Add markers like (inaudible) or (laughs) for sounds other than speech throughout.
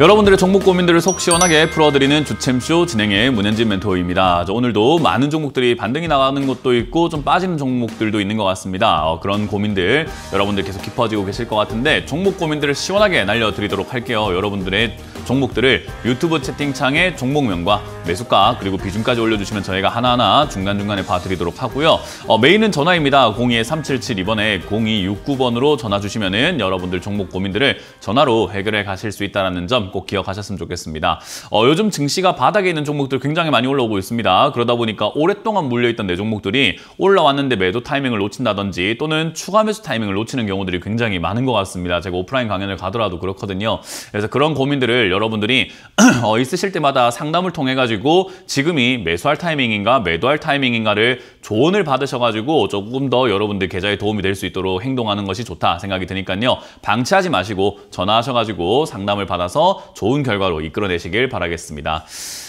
여러분들의 종목 고민들을 속 시원하게 풀어드리는 주챔쇼 진행의 문현진 멘토입니다. 오늘도 많은 종목들이 반등이 나가는 것도 있고 좀 빠지는 종목들도 있는 것 같습니다. 어, 그런 고민들 여러분들 계속 깊어지고 계실 것 같은데 종목 고민들을 시원하게 날려드리도록 할게요. 여러분들의 종목들을 유튜브 채팅창에 종목명과 매수가 그리고 비중까지 올려주시면 저희가 하나하나 중간중간에 봐드리도록 하고요. 어, 메인은 전화입니다. 02377이번에 0269번으로 전화 주시면 은 여러분들 종목 고민들을 전화로 해결해 가실 수 있다는 점 꼭 기억하셨으면 좋겠습니다. 어, 요즘 증시가 바닥에 있는 종목들 굉장히 많이 올라오고 있습니다. 그러다 보니까 오랫동안 물려있던 내 종목들이 올라왔는데 매도 타이밍을 놓친다든지 또는 추가 매수 타이밍을 놓치는 경우들이 굉장히 많은 것 같습니다. 제가 오프라인 강연을 가더라도 그렇거든요. 그래서 그런 고민들을 여러분들이 (clears throat) 어, 있으실 때마다 상담을 통해 가지고 지금이 매수할 타이밍인가 매도할 타이밍인가를 조언을 받으셔가지고 조금 더 여러분들 계좌에 도움이 될 수 있도록 행동하는 것이 좋다 생각이 드니까요. 방치하지 마시고 전화하셔가지고 상담을 받아서 좋은 결과로 이끌어내시길 바라겠습니다.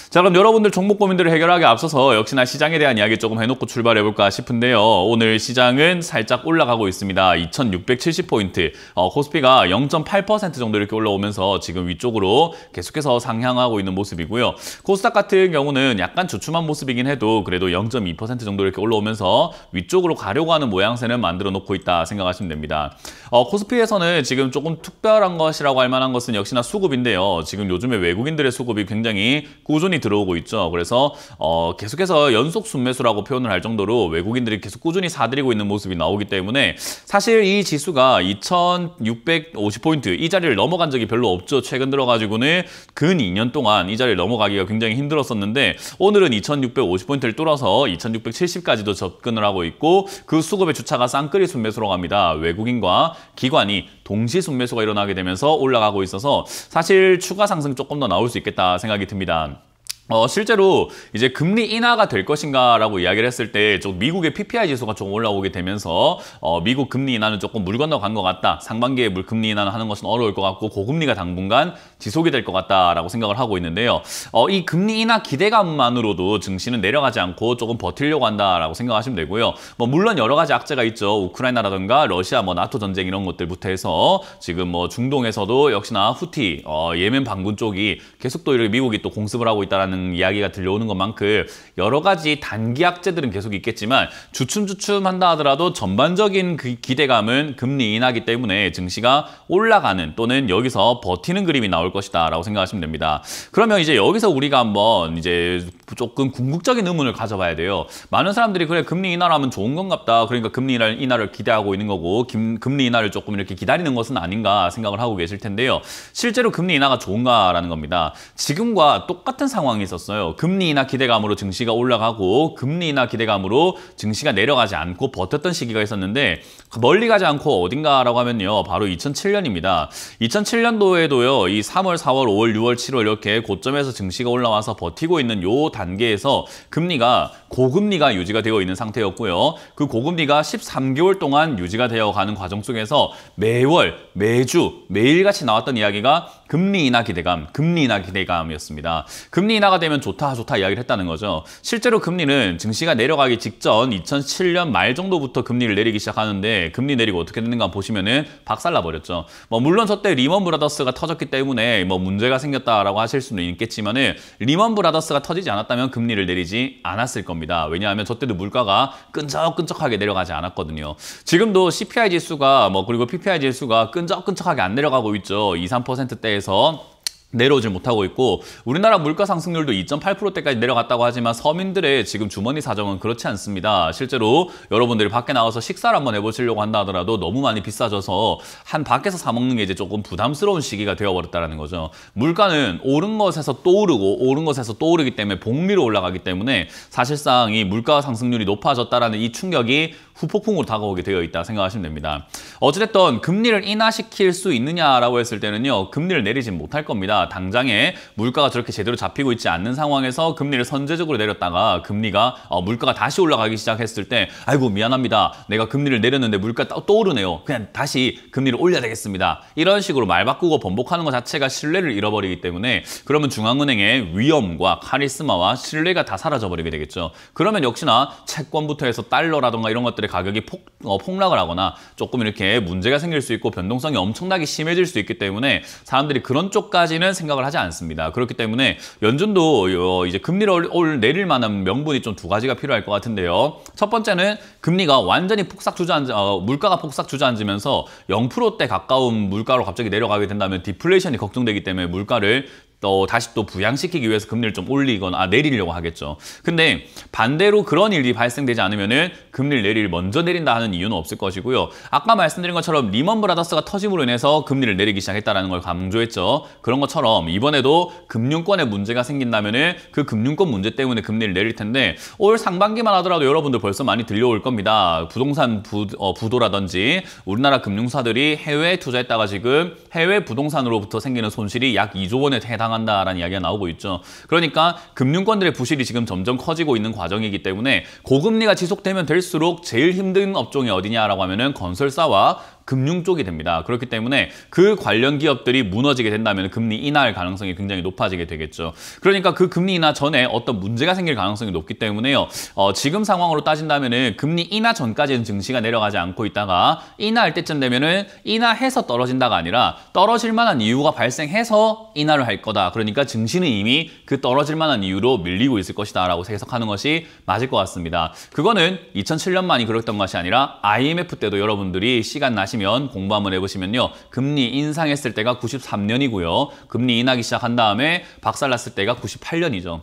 자 그럼 여러분들 종목 고민들을 해결하기 앞서서 역시나 시장에 대한 이야기 조금 해놓고 출발해볼까 싶은데요. 오늘 시장은 살짝 올라가고 있습니다. 2670포인트 어, 코스피가 0.8% 정도 이렇게 올라오면서 지금 위쪽으로 계속해서 상향하고 있는 모습이고요. 코스닥 같은 경우는 약간 주춤한 모습이긴 해도 그래도 0.2% 정도 이렇게 올라오면서 위쪽으로 가려고 하는 모양새는 만들어 놓고 있다 생각하시면 됩니다. 어, 코스피에서는 지금 조금 특별한 것이라고 할 만한 것은 역시나 수급인데요. 지금 요즘에 외국인들의 수급이 굉장히 꾸준히 들어오고 있죠. 그래서 어, 계속해서 연속 순매수라고 표현을 할 정도로 외국인들이 계속 꾸준히 사들이고 있는 모습이 나오기 때문에 사실 이 지수가 2,650포인트 이 자리를 넘어간 적이 별로 없죠. 최근 들어가지고는 근 2년 동안 이 자리를 넘어가기가 굉장히 힘들었었는데 오늘은 2,650포인트를 뚫어서 2,670까지도 접근을 하고 있고 그 수급의 주차가 쌍끌이 순매수로 갑니다. 외국인과 기관이 동시 순매수가 일어나게 되면서 올라가고 있어서 사실 추가 상승 조금 더 나올 수 있겠다 생각이 듭니다. 어, 실제로 이제 금리 인하가 될 것인가라고 이야기를 했을 때 좀 미국의 PPI 지수가 조금 올라오게 되면서 어, 미국 금리 인하는 조금 물 건너간 것 같다. 상반기에 물 금리 인하는 하는 것은 어려울 것 같고 고금리가 당분간 지속이 될 것 같다라고 생각을 하고 있는데요. 어, 이 금리 인하 기대감만으로도 증시는 내려가지 않고 조금 버틸려고 한다라고 생각하시면 되고요. 뭐 물론 여러 가지 악재가 있죠. 우크라이나라든가 러시아 뭐 나토 전쟁 이런 것들부터 해서 지금 뭐 중동에서도 역시나 후티 어, 예멘 반군 쪽이 계속 또 이렇게 미국이 또 공습을 하고 있다라는 있다라는 이야기가 들려오는 것만큼 여러 가지 단기 악재들은 계속 있겠지만 주춤주춤 한다 하더라도 전반적인 그 기대감은 금리 인하기 때문에 증시가 올라가는 또는 여기서 버티는 그림이 나올 것이다라고 생각하시면 됩니다. 그러면 이제 여기서 우리가 한번 이제 조금 궁극적인 의문을 가져봐야 돼요. 많은 사람들이 그래 금리 인하를하면 좋은 건같다 그러니까 금리 인하를, 인하를 기대하고 있는 거고 김, 금리 인하를 조금 이렇게 기다리는 것은 아닌가 생각을 하고 계실 텐데요. 실제로 금리 인하가 좋은가라는 겁니다. 지금과 똑같은 상황이 있었어요. 금리 인하 기대감으로 증시가 올라가고 금리 인하 기대감으로 증시가 내려가지 않고 버텼던 시기가 있었는데 멀리 가지 않고 어딘가라고 하면요. 바로 2007년입니다. 2007년도에도요. 이 3월, 4월, 5월, 6월, 7월 이렇게 고점에서 증시가 올라와서 버티고 있는 요 단계에서 금리가 고금리가 유지가 되어 있는 상태였고요. 그 고금리가 13개월 동안 유지가 되어가는 과정 속에서 매월, 매주, 매일같이 나왔던 이야기가 금리 인하 기대감, 금리 인하 기대감이었습니다. 금리 인하가 되면 좋다, 좋다 이야기를 했다는 거죠. 실제로 금리는 증시가 내려가기 직전 2007년 말 정도부터 금리를 내리기 시작하는데 금리 내리고 어떻게 됐는가 보시면은 박살나 버렸죠. 뭐 물론 저때 리먼 브라더스가 터졌기 때문에 뭐 문제가 생겼다라고 하실 수는 있겠지만은 리먼 브라더스가 터지지 않았다면 금리를 내리지 않았을 겁니다. 겁니다. 왜냐하면 저때도 물가가 끈적끈적하게 내려가지 않았거든요. 지금도 CPI 지수가 뭐 그리고 PPI 지수가 끈적끈적하게 안 내려가고 있죠. 2, 3%대에서 내려오지 못하고 있고 우리나라 물가 상승률도 2.8%대까지 내려갔다고 하지만 서민들의 지금 주머니 사정은 그렇지 않습니다. 실제로 여러분들이 밖에 나와서 식사를 한번 해보시려고 한다 하더라도 너무 많이 비싸져서 한 밖에서 사 먹는 게 이제 조금 부담스러운 시기가 되어버렸다는 거죠. 물가는 오른 것에서 또 오르고 오른 것에서 또 오르기 때문에 복리로 올라가기 때문에 사실상 이 물가 상승률이 높아졌다라는 이 충격이 후폭풍으로 다가오게 되어 있다 생각하시면 됩니다. 어찌됐든 금리를 인하시킬 수 있느냐라고 했을 때는요. 금리를 내리진 못할 겁니다. 당장에 물가가 저렇게 제대로 잡히고 있지 않는 상황에서 금리를 선제적으로 내렸다가 금리가 어, 물가가 다시 올라가기 시작했을 때 아이고 미안합니다. 내가 금리를 내렸는데 물가 떠 오르네요. 그냥 다시 금리를 올려야 되겠습니다. 이런 식으로 말 바꾸고 번복하는 것 자체가 신뢰를 잃어버리기 때문에 그러면 중앙은행의 위험과 카리스마와 신뢰가 다 사라져버리게 되겠죠. 그러면 역시나 채권부터 해서 달러라던가 이런 것들 것들의 가격이 폭, 어, 폭락을 하거나 조금 이렇게 문제가 생길 수 있고 변동성이 엄청나게 심해질 수 있기 때문에 사람들이 그런 쪽까지는 생각을 하지 않습니다. 그렇기 때문에 연준도 어, 이제 금리를 올 내릴 만한 명분이 좀 두 가지가 필요할 것 같은데요. 첫 번째는 금리가 완전히 폭삭 주저앉 어, 물가가 폭삭 주저앉으면서 0%대 가까운 물가로 갑자기 내려가게 된다면 디플레이션이 걱정되기 때문에 물가를 또 다시 또 부양시키기 위해서 금리를 좀 올리거나 아, 내리려고 하겠죠. 근데 반대로 그런 일이 발생되지 않으면은 금리를 내릴 먼저 내린다 하는 이유는 없을 것이고요. 아까 말씀드린 것처럼 리먼 브라더스가 터짐으로 인해서 금리를 내리기 시작했다는 걸 강조했죠. 그런 것처럼 이번에도 금융권에 문제가 생긴다면은 그 금융권 문제 때문에 금리를 내릴 텐데 올 상반기만 하더라도 여러분들 벌써 많이 들려올 겁니다. 부동산 부, 어, 부도라든지 우리나라 금융사들이 해외 투자했다가 지금 해외 부동산으로부터 생기는 손실이 약 2조 원에 해당하는 당한다라는 이야기가 나오고 있죠. 그러니까 금융권들의 부실이 지금 점점 커지고 있는 과정이기 때문에 고금리가 지속되면 될수록 제일 힘든 업종이 어디냐라고 하면 건설사와 금융 쪽이 됩니다. 그렇기 때문에 그 관련 기업들이 무너지게 된다면 금리 인하할 가능성이 굉장히 높아지게 되겠죠. 그러니까 그 금리 인하 전에 어떤 문제가 생길 가능성이 높기 때문에요. 어, 지금 상황으로 따진다면 금리 인하 전까지는 증시가 내려가지 않고 있다가 인하할 때쯤 되면은 인하해서 떨어진다가 아니라 떨어질 만한 이유가 발생해서 인하를 할 거다. 그러니까 증시는 이미 그 떨어질 만한 이유로 밀리고 있을 것이다라고 해석하는 것이 맞을 것 같습니다. 그거는 2007년만이 그랬던 것이 아니라 IMF 때도 여러분들이 시간 나시 하시면 공부 한번 해보시면요. 금리 인상했을 때가 93년이고요. 금리 인하기 시작한 다음에 박살났을 때가 98년이죠.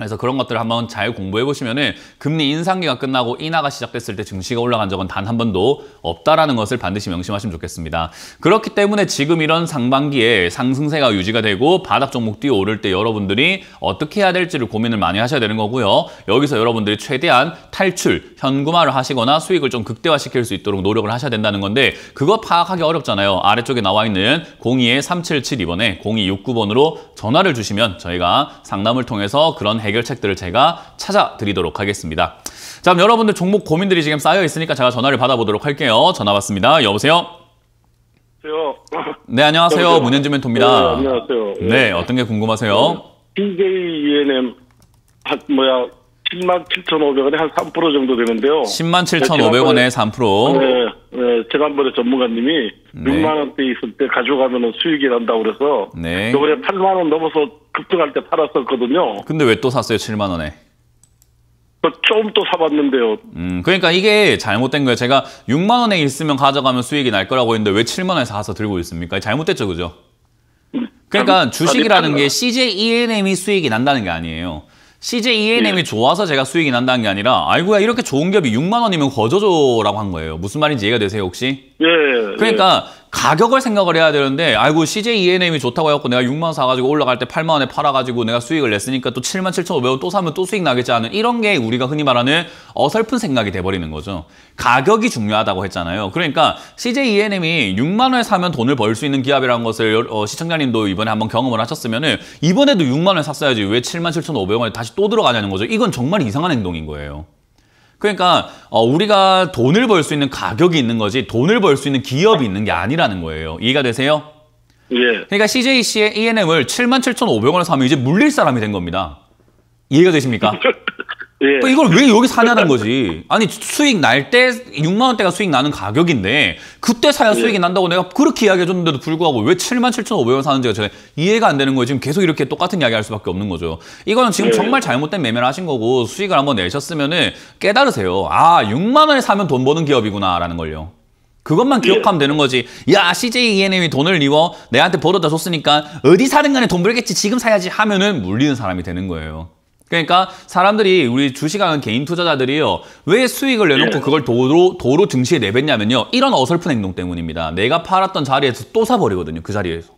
그래서 그런 것들을 한번 잘 공부해 보시면은 금리 인상기가 끝나고 인하가 시작됐을 때 증시가 올라간 적은 단 한 번도 없다라는 것을 반드시 명심하시면 좋겠습니다. 그렇기 때문에 지금 이런 상반기에 상승세가 유지가 되고 바닥 종목 뛰어오를 때 여러분들이 어떻게 해야 될지를 고민을 많이 하셔야 되는 거고요. 여기서 여러분들이 최대한 탈출, 현금화를 하시거나 수익을 좀 극대화시킬 수 있도록 노력을 하셔야 된다는 건데 그거 파악하기 어렵잖아요. 아래쪽에 나와 있는 0 2 3 7 7이번에 0269번으로 전화를 주시면 저희가 상담을 통해서 그런 해 해결책들을 제가 찾아드리도록 하겠습니다. 자, 그럼 여러분들 종목 고민들이 지금 쌓여 있으니까 제가 전화를 받아보도록 할게요. 전화 받습니다. 여보세요? 안녕세요 네, 안녕하세요. 여보세요? 문현주 멘토입니다. 네, 안녕하세요. 네, 어떤 게 궁금하세요? BJENM, 뭐야, 10만 7,500원에 한 3% 정도 되는데요. 10만 7,500원에 3%. 네, 네, 제가 한 번에 전문가님이 네. 6만 원대 있을 때 가져가면 수익이 난다고 그래서 네. 요번에 8만 원 넘어서 급등할 때 팔았었거든요. 근데 왜 또 샀어요, 7만 원에? 조금 그 또 사봤는데요. 음, 그러니까 이게 잘못된 거예요. 제가 6만 원에 있으면 가져가면 수익이 날 거라고 했는데 왜 7만 원에 사서 들고 있습니까? 잘못됐죠, 그죠? 음, 그러니까 주식이라는 게 CJ ENM이 수익이 난다는 게 아니에요. CJ E&M이 n 예. 좋아서 제가 수익이 난다는 게 아니라 아이고야 이렇게 좋은 기업이 6만 원이면 거저줘라고 한 거예요. 무슨 말인지 이해가 되세요 혹시? 예. 예. 그러니까 가격을 생각을 해야 되는데 아이고 CJ ENM이 좋다고 해갖고 내가 6만 사가지고 올라갈 때 8만 원에 팔아가지고 내가 수익을 냈으니까 또 7만 7,500원 또 사면 또 수익 나겠지 하는 이런 게 우리가 흔히 말하는 어설픈 생각이 돼버리는 거죠. 가격이 중요하다고 했잖아요. 그러니까 CJ ENM이 6만 원에 사면 돈을 벌 수 있는 기업이라는 것을 어, 시청자님도 이번에 한번 경험을 하셨으면 은 이번에도 6만 원에 샀어야지 왜 7만 7,500원에 다시 또 들어가냐는 거죠. 이건 정말 이상한 행동인 거예요. 그러니까 어, 우리가 돈을 벌 수 있는 가격이 있는 거지 돈을 벌 수 있는 기업이 있는 게 아니라는 거예요. 이해가 되세요? 예. 그러니까 CJC의 E&M을 77,500원에 사면 이제 물릴 사람이 된 겁니다. 이해가 되십니까? (laughs) 예. 뭐 이걸 왜 여기 사냐는 그러니까 거지. 아니 수익 날 때 6만 원대가 수익 나는 가격인데 그때 사야 수익이 예. 난다고 내가 그렇게 이야기해줬는데도 불구하고 왜 7만 7천5백원 사는지가 제가 이해가 안 되는 거예요. 지금 계속 이렇게 똑같은 이야기할 수밖에 없는 거죠. 이거는 지금 예. 정말 잘못된 매매를 하신 거고 수익을 한번 내셨으면 은 깨달으세요. 아 6만 원에 사면 돈 버는 기업이구나라는 걸요. 그것만 예. 기억하면 되는 거지. 야, CJ ENM이 돈을 이워 내한테 벌어다 줬으니까 어디 사는 간에 돈 벌겠지 지금 사야지 하면은 물리는 사람이 되는 거예요. 그러니까 사람들이 우리 주식하는 개인 투자자들이요 왜 수익을 내놓고 예. 그걸 도로 도로 증시에 내뱉냐면요 이런 어설픈 행동 때문입니다. 내가 팔았던 자리에서 또 사버리거든요 그 자리에서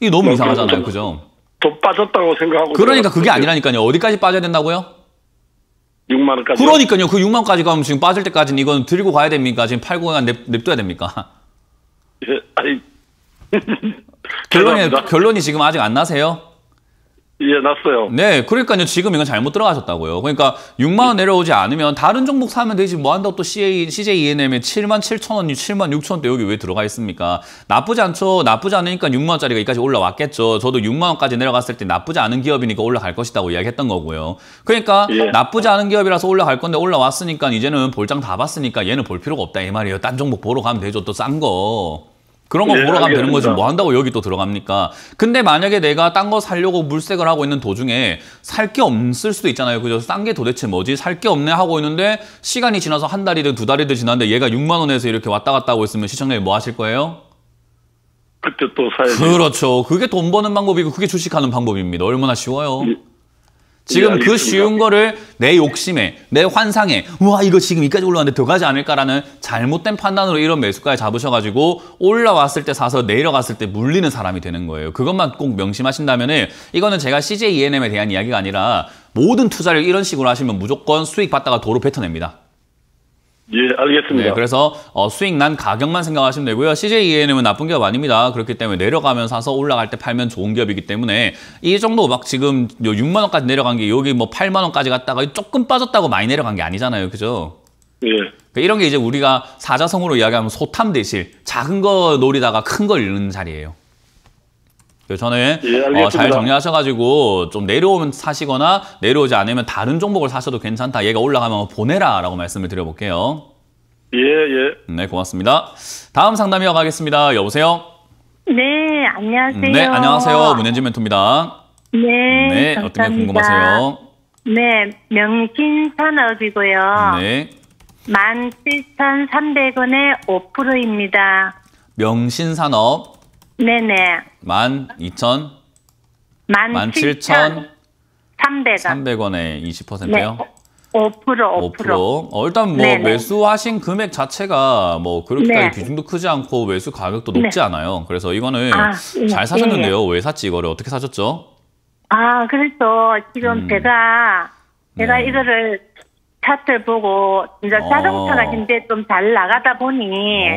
이게 너무 뭐, 이상하잖아요 돈, 그죠? 돈 빠졌다고 생각하고 그러니까 그게 아니라니까요 어디까지 빠져야 된다고요? 6만 원까지 그러니까요 그 6만 원까지 가면 지금 빠질 때까지는 이건 들고 가야 됩니까 지금 팔고 그냥 냅, 냅둬야 됩니까? 예, (laughs) 아니 결론이 결론이 지금 아직 안 나세요? 예, 났어요. 네, 그러니까요. 지금 이건 잘못 들어가셨다고요. 그러니까 6만 원 내려오지 않으면 다른 종목 사면 되지 뭐 한다고 또 CA, CJENM에 7만 7천 원이 7만 6천 원대 여기 왜 들어가 있습니까? 나쁘지 않죠. 나쁘지 않으니까 6만 원짜리가 여기까지 올라왔겠죠. 저도 6만 원까지 내려갔을 때 나쁘지 않은 기업이니까 올라갈 것이라고 이야기했던 거고요. 그러니까 예. 나쁘지 않은 기업이라서 올라갈 건데 올라왔으니까 이제는 볼장 다 봤으니까 얘는 볼 필요가 없다 이 말이에요. 딴 종목 보러 가면 되죠. 또 싼 거. 그런 거 네, 보러 가면 되는 거지 뭐 한다고 여기 또 들어갑니까? 근데 만약에 내가 딴 거 살려고 물색을 하고 있는 도중에 살 게 없을 수도 있잖아요. 그죠? 싼 게 도대체 뭐지? 살 게 없네 하고 있는데 시간이 지나서 한 달이든 두 달이든 지났는데 얘가 6만 원에서 이렇게 왔다 갔다 하고 있으면 시청자님 뭐 하실 거예요? 그때 또 사야죠. 그렇죠. 그게 돈 버는 방법이고 그게 주식하는 방법입니다. 얼마나 쉬워요. 예. 지금 그 쉬운 거를 내 욕심에, 내 환상에, 우 와, 이거 지금 이까지 올라왔는데 더 가지 않을까라는 잘못된 판단으로 이런 매수가에 잡으셔가지고 올라왔을 때 사서 내려갔을 때 물리는 사람이 되는 거예요. 그것만 꼭 명심하신다면은 이거는 제가 CJ ENM에 대한 이야기가 아니라 모든 투자를 이런 식으로 하시면 무조건 수익 받다가 도로 뱉어냅니다. 예, 알겠습니다. 네, 그래서 어, 수익 난 가격만 생각하시면 되고요. CJ ENM은 나쁜 기업 아닙니다. 그렇기 때문에 내려가면 사서 올라갈 때 팔면 좋은 기업이기 때문에 이 정도 막 지금 6만 원까지 내려간 게 여기 뭐 8만 원까지 갔다가 조금 빠졌다고 많이 내려간 게 아니잖아요. 그죠? 예. 그러니까 이런 게 이제 우리가 사자성으로 이야기하면 소탐 대실 작은 거 노리다가 큰 걸 잃는 자리예요. 그 전에 예, 어, 잘 정리하셔가지고 좀 내려오면 사시거나 내려오지 않으면 다른 종목을 사셔도 괜찮다. 얘가 올라가면 뭐 보내라라고 말씀을 드려볼게요. 예, 예. 네, 고맙습니다. 다음 상담이어 가겠습니다. 여보세요? 네, 안녕하세요. 네, 안녕하세요. 문현지 멘토입니다. 네, 네 어떻게 궁금하세요? 네, 명신 산업이고요. 네. 만 칠천 삼백 원에 오입니다 명신 산업. 네네. 만 이천 만 칠천 삼백 원에 이십 퍼센트요 네, 오프로 어, 일단 뭐 네네. 매수하신 금액 자체가 뭐 그렇게까지 네. 비중도 크지 않고 매수 가격도 네. 높지 네. 않아요. 그래서 이거는 아, 예, 잘 사셨는데요. 예, 예. 왜 샀지 이거를 어떻게 사셨죠? 아 그래서 지금 음. 제가 제가 네. 이거를 차트를 보고 진짜 어. 자동차가 현재 좀잘 나가다 보니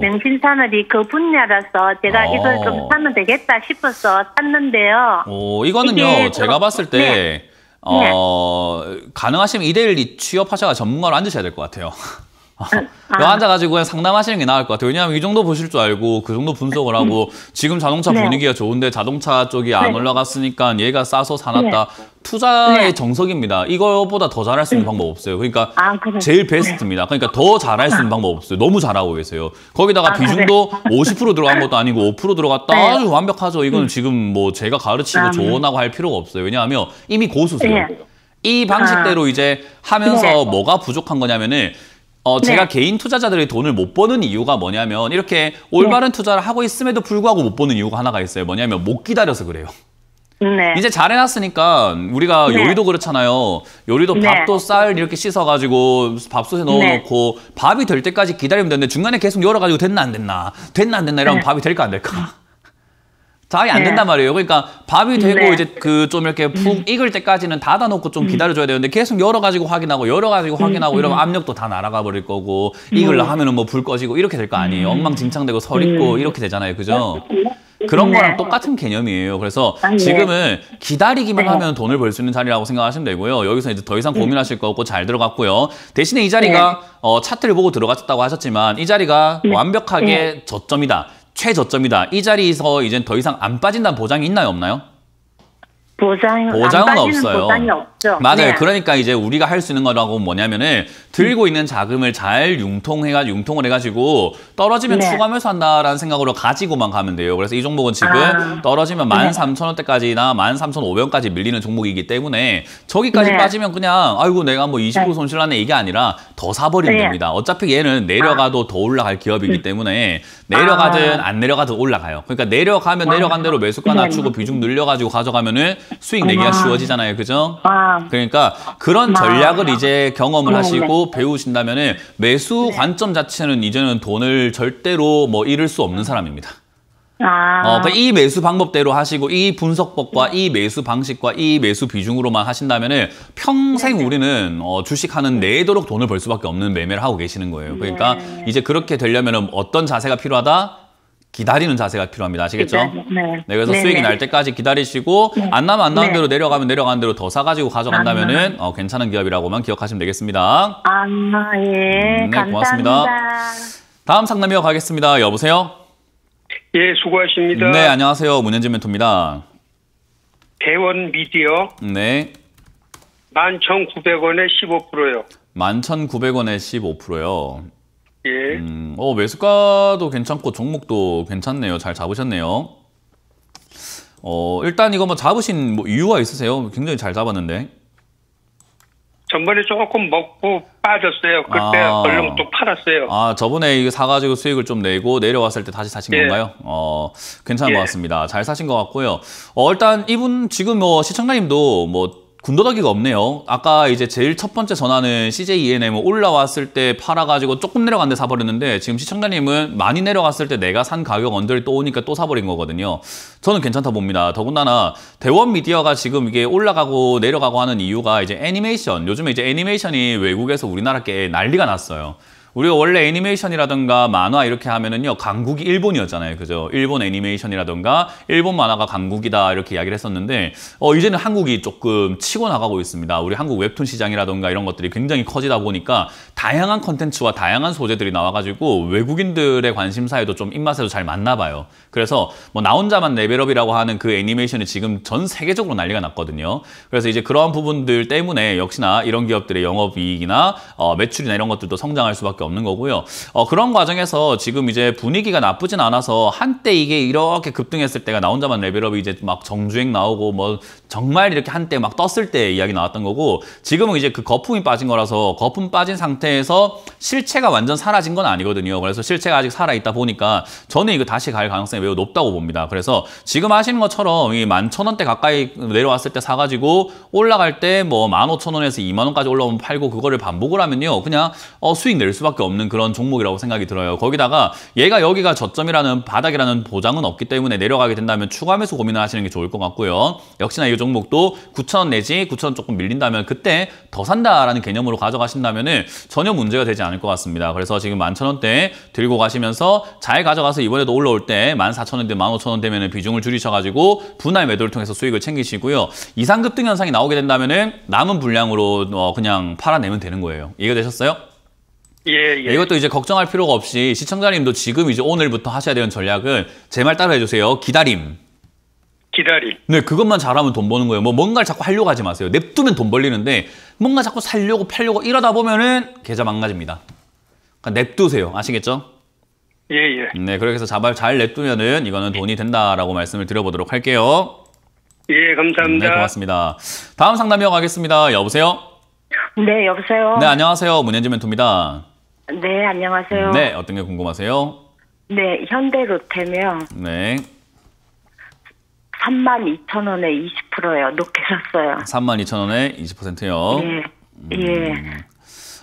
명신산업이 어. 그 분야라서 제가 어. 이걸 좀 사면 되겠다 싶어서 샀는데요. 오, 이거는요. 제가 봤을 때 네. 어, 네. 가능하시면 이대일 취업하셔가 전문가로 앉으셔야 될 것 같아요. 아. 앉아가지고 그냥 상담하시는 게 나을 것 같아요. 왜냐하면 이 정도 보실 줄 알고 그 정도 분석을 하고 음. 지금 자동차 네. 분위기가 좋은데 자동차 쪽이 안 네. 올라갔으니까 얘가 싸서 사놨다. 네. 투자의 네. 정석입니다. 이거보다 더 잘할 수 있는 음. 방법 없어요. 그러니까 아, 제일 네. 베스트입니다. 그러니까 더 잘할 수 있는 방법 없어요. 너무 잘하고 계세요. 거기다가 아, 비중도 50% (laughs) 들어간 것도 아니고 5% 들어갔다. 아주 완벽하죠. 이거는 음. 지금 뭐 제가 가르치고 음. 조언하고 할 필요가 없어요. 왜냐하면 이미 고수세요. 이 방식대로 아. 이제 하면서 뭐가 부족한 거냐면은 어, 네. 제가 네. 개인 투자자들이 돈을 못 버는 이유가 뭐냐면 이렇게 올바른 네. 투자를 하고 있음에도 불구하고 못 버는 이유가 하나가 있어요. 뭐냐면 못 기다려서 그래요. 네. 이제 잘 해놨으니까 우리가 네. 요리도 그렇잖아요. 요리도 네. 밥도 쌀 이렇게 씻어가지고 밥솥에 네. 넣어놓고 밥이 될 때까지 기다리면 되는데 중간에 계속 열어가지고 됐나 안 됐나 됐나 안 됐나 이러면 네. 밥이 될까 안 될까 자이 안 네. 된단 말이에요. 그러니까 밥이 되고 네. 이제 그 좀 이렇게 푹 음. 익을 때까지는 닫아놓고 좀 음. 기다려줘야 되는데 계속 열어가지고 확인하고 열어가지고 음, 확인하고 이러면 압력도 다 날아가 버릴 거고 익을라 하면은 뭐 불 꺼지고 이렇게 될 거 아니에요. 엉망진창되고 설 있고 이렇게 되잖아요. 그죠? 네. 그런 네. 거랑 똑같은 개념이에요. 그래서 아, 지금은 기다리기만 하면 돈을 벌 수 있는 자리라고 생각하시면 되고요. 여기서 이제 더 이상 고민하실 거 없고 잘 들어갔고요. 대신에 이 자리가 어, 차트를 보고 들어갔다고 었 하셨지만 이 자리가 완벽하게 저점이다. 최저점이다. 이 자리에서 이젠 더 이상 안 빠진다는 보장이 있나요? 없나요? 보장 보장은 없어요. 보장이 없죠. 맞아요. 네. 그러니까 이제 우리가 할 수 있는 거라고 뭐냐면은 들고 있는 자금을 잘 융통해가 융통을 해가지고 떨어지면 네. 추가하면서 한다라는 생각으로 가지고만 가면 돼요. 그래서 이 종목은 지금 아. 떨어지면 만 네. 삼천 원대까지나 만 삼천 오백 원까지 밀리는 종목이기 때문에 저기까지 네. 빠지면 그냥 아이고 내가 뭐 이십구 네. 손실하네 이게 아니라 더 사버리면 네. 됩니다. 어차피 얘는 내려가도 아. 더 올라갈 기업이기 음. 때문에 내려가든 아. 안 내려가든 올라가요. 그러니까 내려가면 아. 내려간 대로 매수가 낮추고 비중 늘려가지고 가져가면은 수익 내기가 아. 쉬워지잖아요. 그죠? 아. 그러니까 그런 아. 전략을 아. 이제 경험을 네, 하시고 네. 배우신다면은 매수 네. 관점 자체는 이제는 돈을 절대로 뭐 잃을 수 없는 사람입니다. 아. 어, 그러니까 이 매수 방법대로 하시고 이 분석법과 이 매수 방식과 이 매수 비중으로만 하신다면은 평생 네. 우리는 어, 주식하는 네. 내도록 돈을 벌 수밖에 없는 매매를 하고 계시는 거예요. 그러니까 네. 이제 그렇게 되려면은 어떤 자세가 필요하다? 기다리는 자세가 필요합니다. 아시겠죠? 네. 네. 그래서 네 수익이 네. 날 때까지 기다리시고 네. 안 나면 안 나온 네. 대로 내려가면 내려간 대로 더 사가지고 가져간다면은 아, 아. 어, 괜찮은 기업이라고만 기억하시면 되겠습니다. 아, 예. 음, 네, 감사합니다. 고맙습니다. 다음 상담이 가겠습니다. 여보세요? 예, 수고하십니다. 네, 안녕하세요. 문현진 멘토입니다. 대원 미디어. 네. 11,900원에 15%요. 11,900원에 15%요. 예. 음, 어, 매수가도 괜찮고 종목도 괜찮네요. 잘 잡으셨네요. 어, 일단 이거 뭐 잡으신 뭐 이유가 있으세요? 굉장히 잘 잡았는데. 전번에 조금 먹고 빠졌어요. 그때 아, 얼른 또 팔았어요. 아, 저번에 이거 사가지고 수익을 좀 내고 내려왔을 때 다시 사신 예. 건가요? 어, 괜찮은 예. 것 같습니다. 잘 사신 것 같고요. 어, 일단 이분 지금 뭐 시청자님도 뭐 군더더기가 없네요. 아까 이제 제일 첫 번째 전화는 CJ ENM 뭐 올라왔을 때 팔아가지고 조금 내려갔는데 사버렸는데 지금 시청자님은 많이 내려갔을 때 내가 산 가격 언저리 또 오니까 또 사버린 거거든요. 저는 괜찮다 봅니다. 더군다나 대원 미디어가 지금 이게 올라가고 내려가고 하는 이유가 이제 애니메이션. 요즘에 이제 애니메이션이 외국에서 우리나라께 난리가 났어요. 우리가 원래 애니메이션이라든가 만화 이렇게 하면은요 강국이 일본이었잖아요 그죠 일본 애니메이션이라든가 일본 만화가 강국이다 이렇게 이야기를 했었는데 어 이제는 한국이 조금 치고 나가고 있습니다 우리 한국 웹툰 시장이라든가 이런 것들이 굉장히 커지다 보니까 다양한 컨텐츠와 다양한 소재들이 나와가지고 외국인들의 관심사에도 좀 입맛에도 잘 맞나 봐요 그래서 뭐나 혼자만 레벨업이라고 하는 그 애니메이션이 지금 전 세계적으로 난리가 났거든요. 그래서 이제 그러한 부분들 때문에 역시나 이런 기업들의 영업이익이나 어, 매출이나 이런 것들도 성장할 수밖에 없는 거고요. 어, 그런 과정에서 지금 이제 분위기가 나쁘진 않아서 한때 이게 이렇게 급등했을 때가 나 혼자만 레벨업이 이제 막 정주행 나오고 뭐 정말 이렇게 한때 막 떴을 때 이야기 나왔던 거고 지금은 이제 그 거품이 빠진 거라서 거품 빠진 상태에서 실체가 완전 사라진 건 아니거든요. 그래서 실체가 아직 살아있다 보니까 저는 이거 다시 갈 가능성이 가능성이 매우 높다고 봅니다. 그래서 지금 하시는 것처럼 이0 0원대 가까이 내려왔을 때 사가지고 올라갈 때뭐0 0 0 원에서 2만 원까지 올라오면 팔고 그거를 반복을 하면요. 그냥 어, 수익 낼 수밖에 없는 그런 종목이라고 생각이 들어요. 거기다가 얘가 여기가 저점이라는 바닥이라는 보장은 없기 때문에 내려가게 된다면 추가 매수 고민을 하시는 게 좋을 것 같고요. 역시나 이 종목도 9 0 0 0원 내지 9 0 0 0원 조금 밀린다면 그때 더 산다라는 개념으로 가져가신다면 전혀 문제가 되지 않을 것 같습니다. 그래서 지금 1 0 0 0원대 들고 가시면서 잘 가져가서 이번에도 올라올 때 14,000원대, 15,000원대면 비중을 줄이셔가지고 분할 매도를 통해서 수익을 챙기시고요. 이상 급등 현상이 나오게 된다면 남은 분량으로 어 그냥 팔아내면 되는 거예요. 이해되셨어요? 가 예, 예. 네, 이것도 이제 걱정할 필요가 없이 시청자님도 지금 이제 오늘부터 하셔야 되는 전략은 제 말 따라 해주세요. 기다림. 기다림. 네, 그것만 잘하면 돈 버는 거예요. 뭐 뭔가를 자꾸 하려고 하지 마세요. 냅두면 돈 벌리는데 뭔가 자꾸 살려고 팔려고 이러다 보면은 계좌 망가집니다. 그러니까 냅두세요. 아시겠죠? 예, 예. 네, 그렇게 해서 자발 잘 냅두면은 이거는 돈이 된다라고 말씀을 드려보도록 할게요. 예, 감사합니다. 네, 고맙습니다. 다음 상담이어 가겠습니다. 여보세요? 네, 여보세요? 네, 안녕하세요. 문현지 멘토입니다. 네, 안녕하세요. 네, 어떤 게 궁금하세요? 네, 현대 로템이 네. 3만 2천 원에 20%예요. 녹게 샀어요. 3만 2천 원에 20%요. 네. 예, 예. 음,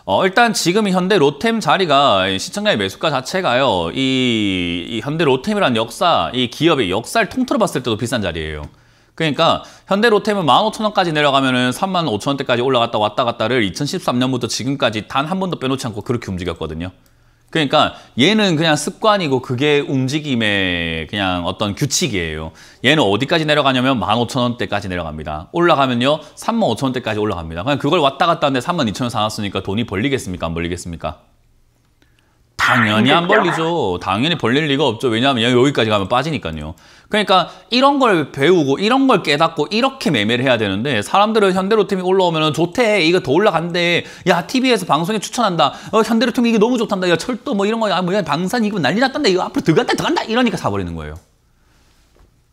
어, 일단 지금 현대 로템 자리가 시청자의 매수가 자체가요. 이, 이 현대 로템이란 역사, 이 기업의 역사를 통틀어 봤을 때도 비싼 자리예요. 그러니까 현대 로템은 15,000원까지 내려가면 은 35,000원대까지 올라갔다 왔다 갔다를 2013년부터 지금까지 단 한 번도 빼놓지 않고 그렇게 움직였거든요. 그러니까 얘는 그냥 습관이고 그게 움직임의 그냥 어떤 규칙이에요. 얘는 어디까지 내려가냐면 15,000원대까지 내려갑니다. 올라가면요 35,000원대까지 올라갑니다. 그냥 그걸 왔다 갔다 하는데 32,000원 사놨으니까 돈이 벌리겠습니까? 안 벌리겠습니까? 당연히 안 그렇죠. 벌리죠. 당연히 벌릴 리가 없죠. 왜냐하면 여기까지 가면 빠지니까요. 그러니까 이런 걸 배우고 이런 걸 깨닫고 이렇게 매매를 해야 되는데 사람들은 현대로템이 올라오면 좋대. 이거 더 올라간대. 야 TV에서 방송에 추천한다. 어, 현대로템 이게 너무 좋단다. 야 철도 뭐 이런 거야. 아, 뭐야 방산 이거 난리 났단다. 이거 앞으로 들어간다 들어간다. 이러니까 사버리는 거예요.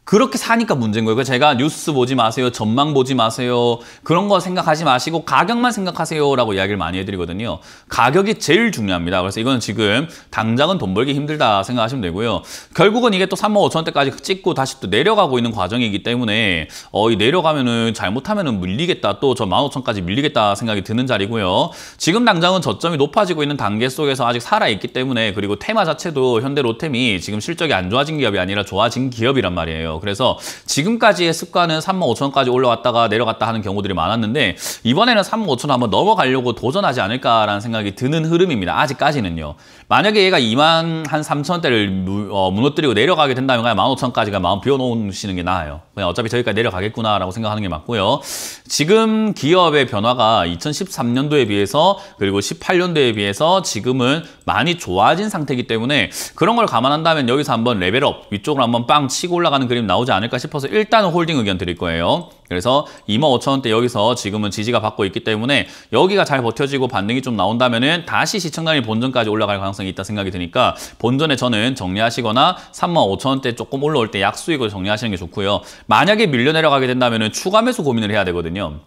그렇게 사니까 문제인 거예요. 제가 뉴스 보지 마세요. 전망 보지 마세요. 그런 거 생각하지 마시고 가격만 생각하세요라고 이야기를 많이 해드리거든요. 가격이 제일 중요합니다. 그래서 이거는 지금 당장은 돈 벌기 힘들다 생각하시면 되고요. 결국은 이게 또 3만 5천 원대까지 찍고 다시 또 내려가고 있는 과정이기 때문에 어, 이 내려가면은 잘못하면은 밀리겠다. 또 저 1만 5천까지 밀리겠다 생각이 드는 자리고요. 지금 당장은 저점이 높아지고 있는 단계 속에서 아직 살아있기 때문에 그리고 테마 자체도 현대 로템이 지금 실적이 안 좋아진 기업이 아니라 좋아진 기업이란 말이에요. 그래서 지금까지의 습관은 3 5 0 0 0원까지 올라왔다가 내려갔다 하는 경우들이 많았는데 이번에는 3 5 0 0 0원 한번 넘어가려고 도전하지 않을까라는 생각이 드는 흐름입니다. 아직까지는요. 만약에 얘가 2만 한3 0 0 0원대를 어, 무너뜨리고 내려가게 된다면 그냥 1 0 0원까지가 마음 비워놓으시는 게 나아요. 그냥 어차피 저기까지 내려가겠구나라고 생각하는 게 맞고요. 지금 기업의 변화가 2013년도에 비해서 그리고 18년도에 비해서 지금은 많이 좋아진 상태이기 때문에 그런 걸 감안한다면 여기서 한번 레벨업 위쪽으로 한번 빵 치고 올라가는 그림 의견이 나오지 않을까 싶어서 일단 홀딩 의견 드릴 거예요. 그래서 25,000원대 여기서 지금은 지지가 받고 있기 때문에 여기가 잘 버텨지고 반등이 좀 나온다면 은 다시 시청단이 본전까지 올라갈 가능성이 있다 생각이 드니까 본전에 저는 정리하시거나 35,000원대 조금 올라올 때 약수익을 정리하시는 게 좋고요. 만약에 밀려 내려가게 된다면 추가 매수 고민을 해야 되거든요.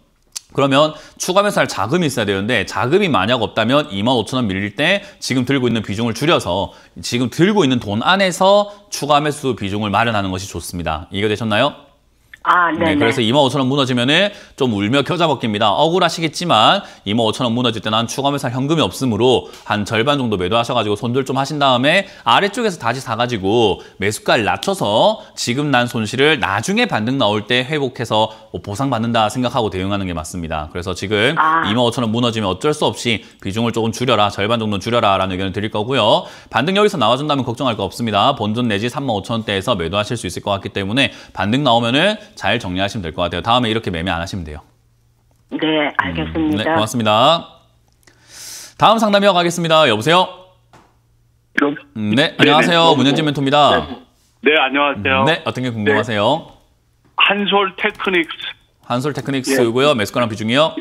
그러면 추가 매수할 자금이 있어야 되는데 자금이 만약 없다면 25,000원 밀릴 때 지금 들고 있는 비중을 줄여서 지금 들고 있는 돈 안에서 추가 매수 비중을 마련하는 것이 좋습니다. 이해가 되셨나요? 아, 네, 그래서 2 5 0 0 0원 무너지면은 좀 울며 겨자 먹기입니다. 억울하시겠지만 2 5 0 0 0원 무너질 때는 추가 매살 현금이 없으므로 한 절반 정도 매도하셔가지고 손절 좀 하신 다음에 아래쪽에서 다시 사가지고 매수가를 낮춰서 지금 난 손실을 나중에 반등 나올 때 회복해서 뭐 보상받는다 생각하고 대응하는 게 맞습니다. 그래서 지금 아. 2 0 0 0원 무너지면 어쩔 수 없이 비중을 조금 줄여라, 절반 정도는 줄여라 라는 의견을 드릴 거고요. 반등 여기서 나와준다면 걱정할 거 없습니다. 본전 내지 3 5 0 0 0 원대에서 매도하실 수 있을 것 같기 때문에 반등 나오면은 잘 정리하시면 될 것 같아요. 다음에 이렇게 매매 안 하시면 돼요. 네, 알겠습니다. 음, 네, 고맙습니다. 다음 상담이어 가겠습니다. 여보세요? 그럼? 음, 네, 안녕하세요. 네네. 문현진 멘토입니다. 네, 네 안녕하세요. 음, 네, 어떤 게 궁금하세요? 네. 한솔 테크닉스. 한솔 테크닉스고요. 예. 매수가랑 비중이요?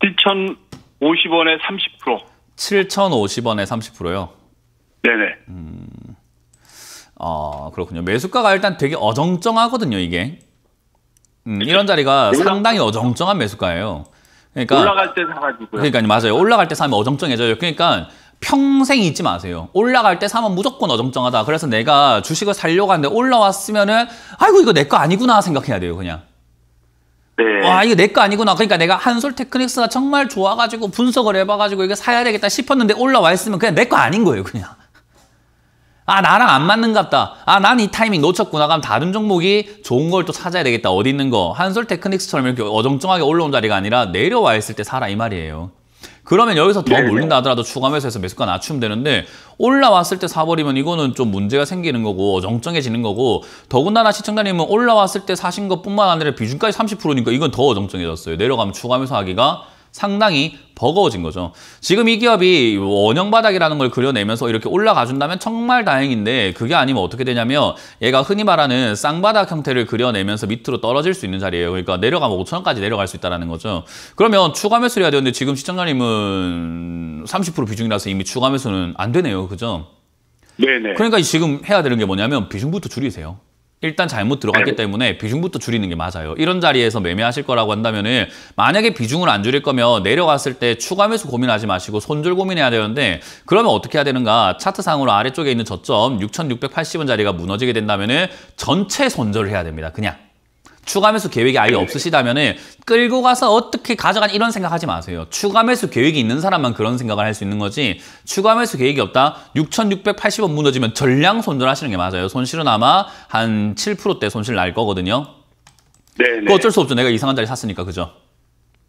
7,050원에 30%. 7,050원에 30%요? 네네. 음, 어 그렇군요. 매수가가 일단 되게 어정쩡하거든요 이게. 음, 이런 자리가 상당히 어정쩡한 매수가예요. 그러니까 올라갈 때 사가지고요. 그러니까 맞아요. 올라갈 때 사면 어정쩡해져요. 그러니까 평생 잊지 마세요. 올라갈 때 사면 무조건 어정쩡하다. 그래서 내가 주식을 살려고 하는데 올라왔으면은 아이고 이거 내 거 아니구나 생각해야 돼요 그냥. 네. 와 이거 내 거 아니구나. 그러니까 내가 한솔 테크닉스가 정말 좋아가지고 분석을 해봐가지고 이거 사야 되겠다 싶었는데 올라와 있으면 그냥 내 거 아닌 거예요 그냥. 아 나랑 안맞는것같다아 난 이 타이밍 놓쳤구나 그럼 다른 종목이 좋은 걸 또 찾아야 되겠다 어디 있는 거 한솔 테크닉스처럼 이렇게 어정쩡하게 올라온 자리가 아니라 내려와 있을 때 사라 이 말이에요 그러면 여기서 더 몰린다 네, 네. 하더라도 추가 매수해서 매수가 낮추면 되는데 올라왔을 때 사버리면 이거는 좀 문제가 생기는 거고 어정쩡해지는 거고 더군다나 시청자님은 올라왔을 때 사신 것뿐만 아니라 비중까지 30%니까 이건 더 어정쩡해졌어요 내려가면 추가 매수하기가 상당히 버거워진 거죠. 지금 이 기업이 원형 바닥이라는 걸 그려내면서 이렇게 올라가 준다면 정말 다행인데 그게 아니면 어떻게 되냐면 얘가 흔히 말하는 쌍바닥 형태를 그려내면서 밑으로 떨어질 수 있는 자리예요. 그러니까 내려가면 5천원까지 내려갈 수 있다는 거죠. 그러면 추가 매수를 해야 되는데 지금 시청자님은 30% 비중이라서 이미 추가 매수는 안 되네요. 그죠? 네네. 네. 그러니까 지금 해야 되는 게 뭐냐면 비중부터 줄이세요. 일단 잘못 들어갔기 네. 때문에 비중부터 줄이는 게 맞아요. 이런 자리에서 매매하실 거라고 한다면 은 만약에 비중을 안 줄일 거면 내려갔을 때 추가 매수 고민하지 마시고 손절 고민해야 되는데 그러면 어떻게 해야 되는가? 차트상으로 아래쪽에 있는 저점 6,680원 자리가 무너지게 된다면 은 전체 손절을 해야 됩니다. 그냥. 추가 매수 계획이 아예 없으시다면 끌고 가서 어떻게 가져간 이런 생각하지 마세요. 추가 매수 계획이 있는 사람만 그런 생각을 할 수 있는 거지 추가 매수 계획이 없다. 6,680원 무너지면 전량 손절하시는 게 맞아요. 손실은 아마 한 7%대 손실 날 거거든요. 네, 네. 그 어쩔 수 없죠. 내가 이상한 자리 샀으니까 그죠?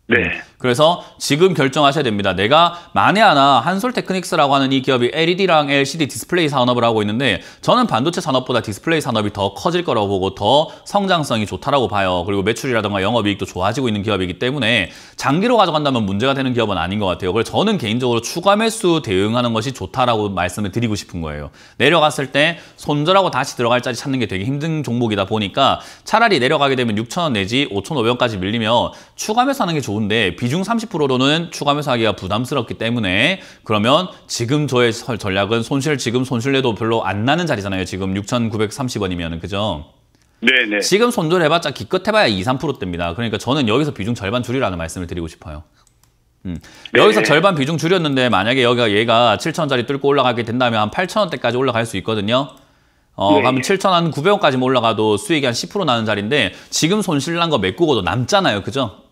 네. 그래서 지금 결정하셔야 됩니다. 내가 만에 하나 한솔 테크닉스라고 하는 이 기업이 LED랑 LCD 디스플레이 산업을 하고 있는데 저는 반도체 산업보다 디스플레이 산업이 더 커질 거라고 보고 더 성장성이 좋다라고 봐요. 그리고 매출이라든가 영업이익도 좋아지고 있는 기업이기 때문에 장기로 가져간다면 문제가 되는 기업은 아닌 것 같아요. 그래서 저는 개인적으로 추가 매수 대응하는 것이 좋다라고 말씀을 드리고 싶은 거예요. 내려갔을 때 손절하고 다시 들어갈 자리 찾는 게 되게 힘든 종목이다 보니까 차라리 내려가게 되면 6천 원 내지 5,500원까지 밀리면 추가 매수하는 게 좋. 좋은데 비중 30%로는 추가 매수하기가 부담스럽기 때문에 그러면 지금 저의 전략은 손실 지금 손실내도 별로 안 나는 자리잖아요. 지금 6,930원이면 그죠? 네네. 네. 지금 손절해봤자 기껏 해봐야 2, 3%대입니다. 그러니까 저는 여기서 비중 절반 줄이라는 말씀을 드리고 싶어요. 음. 네, 여기서 네. 절반 비중 줄였는데 만약에 여기가 얘가 7천원짜리 뚫고 올라가게 된다면 한 8천원대까지 올라갈 수 있거든요. 어, 네. 가면 7,900원까지 올라가도 수익이 한 10% 나는 자리인데 지금 손실 난거 메꾸고도 남잖아요. 그죠?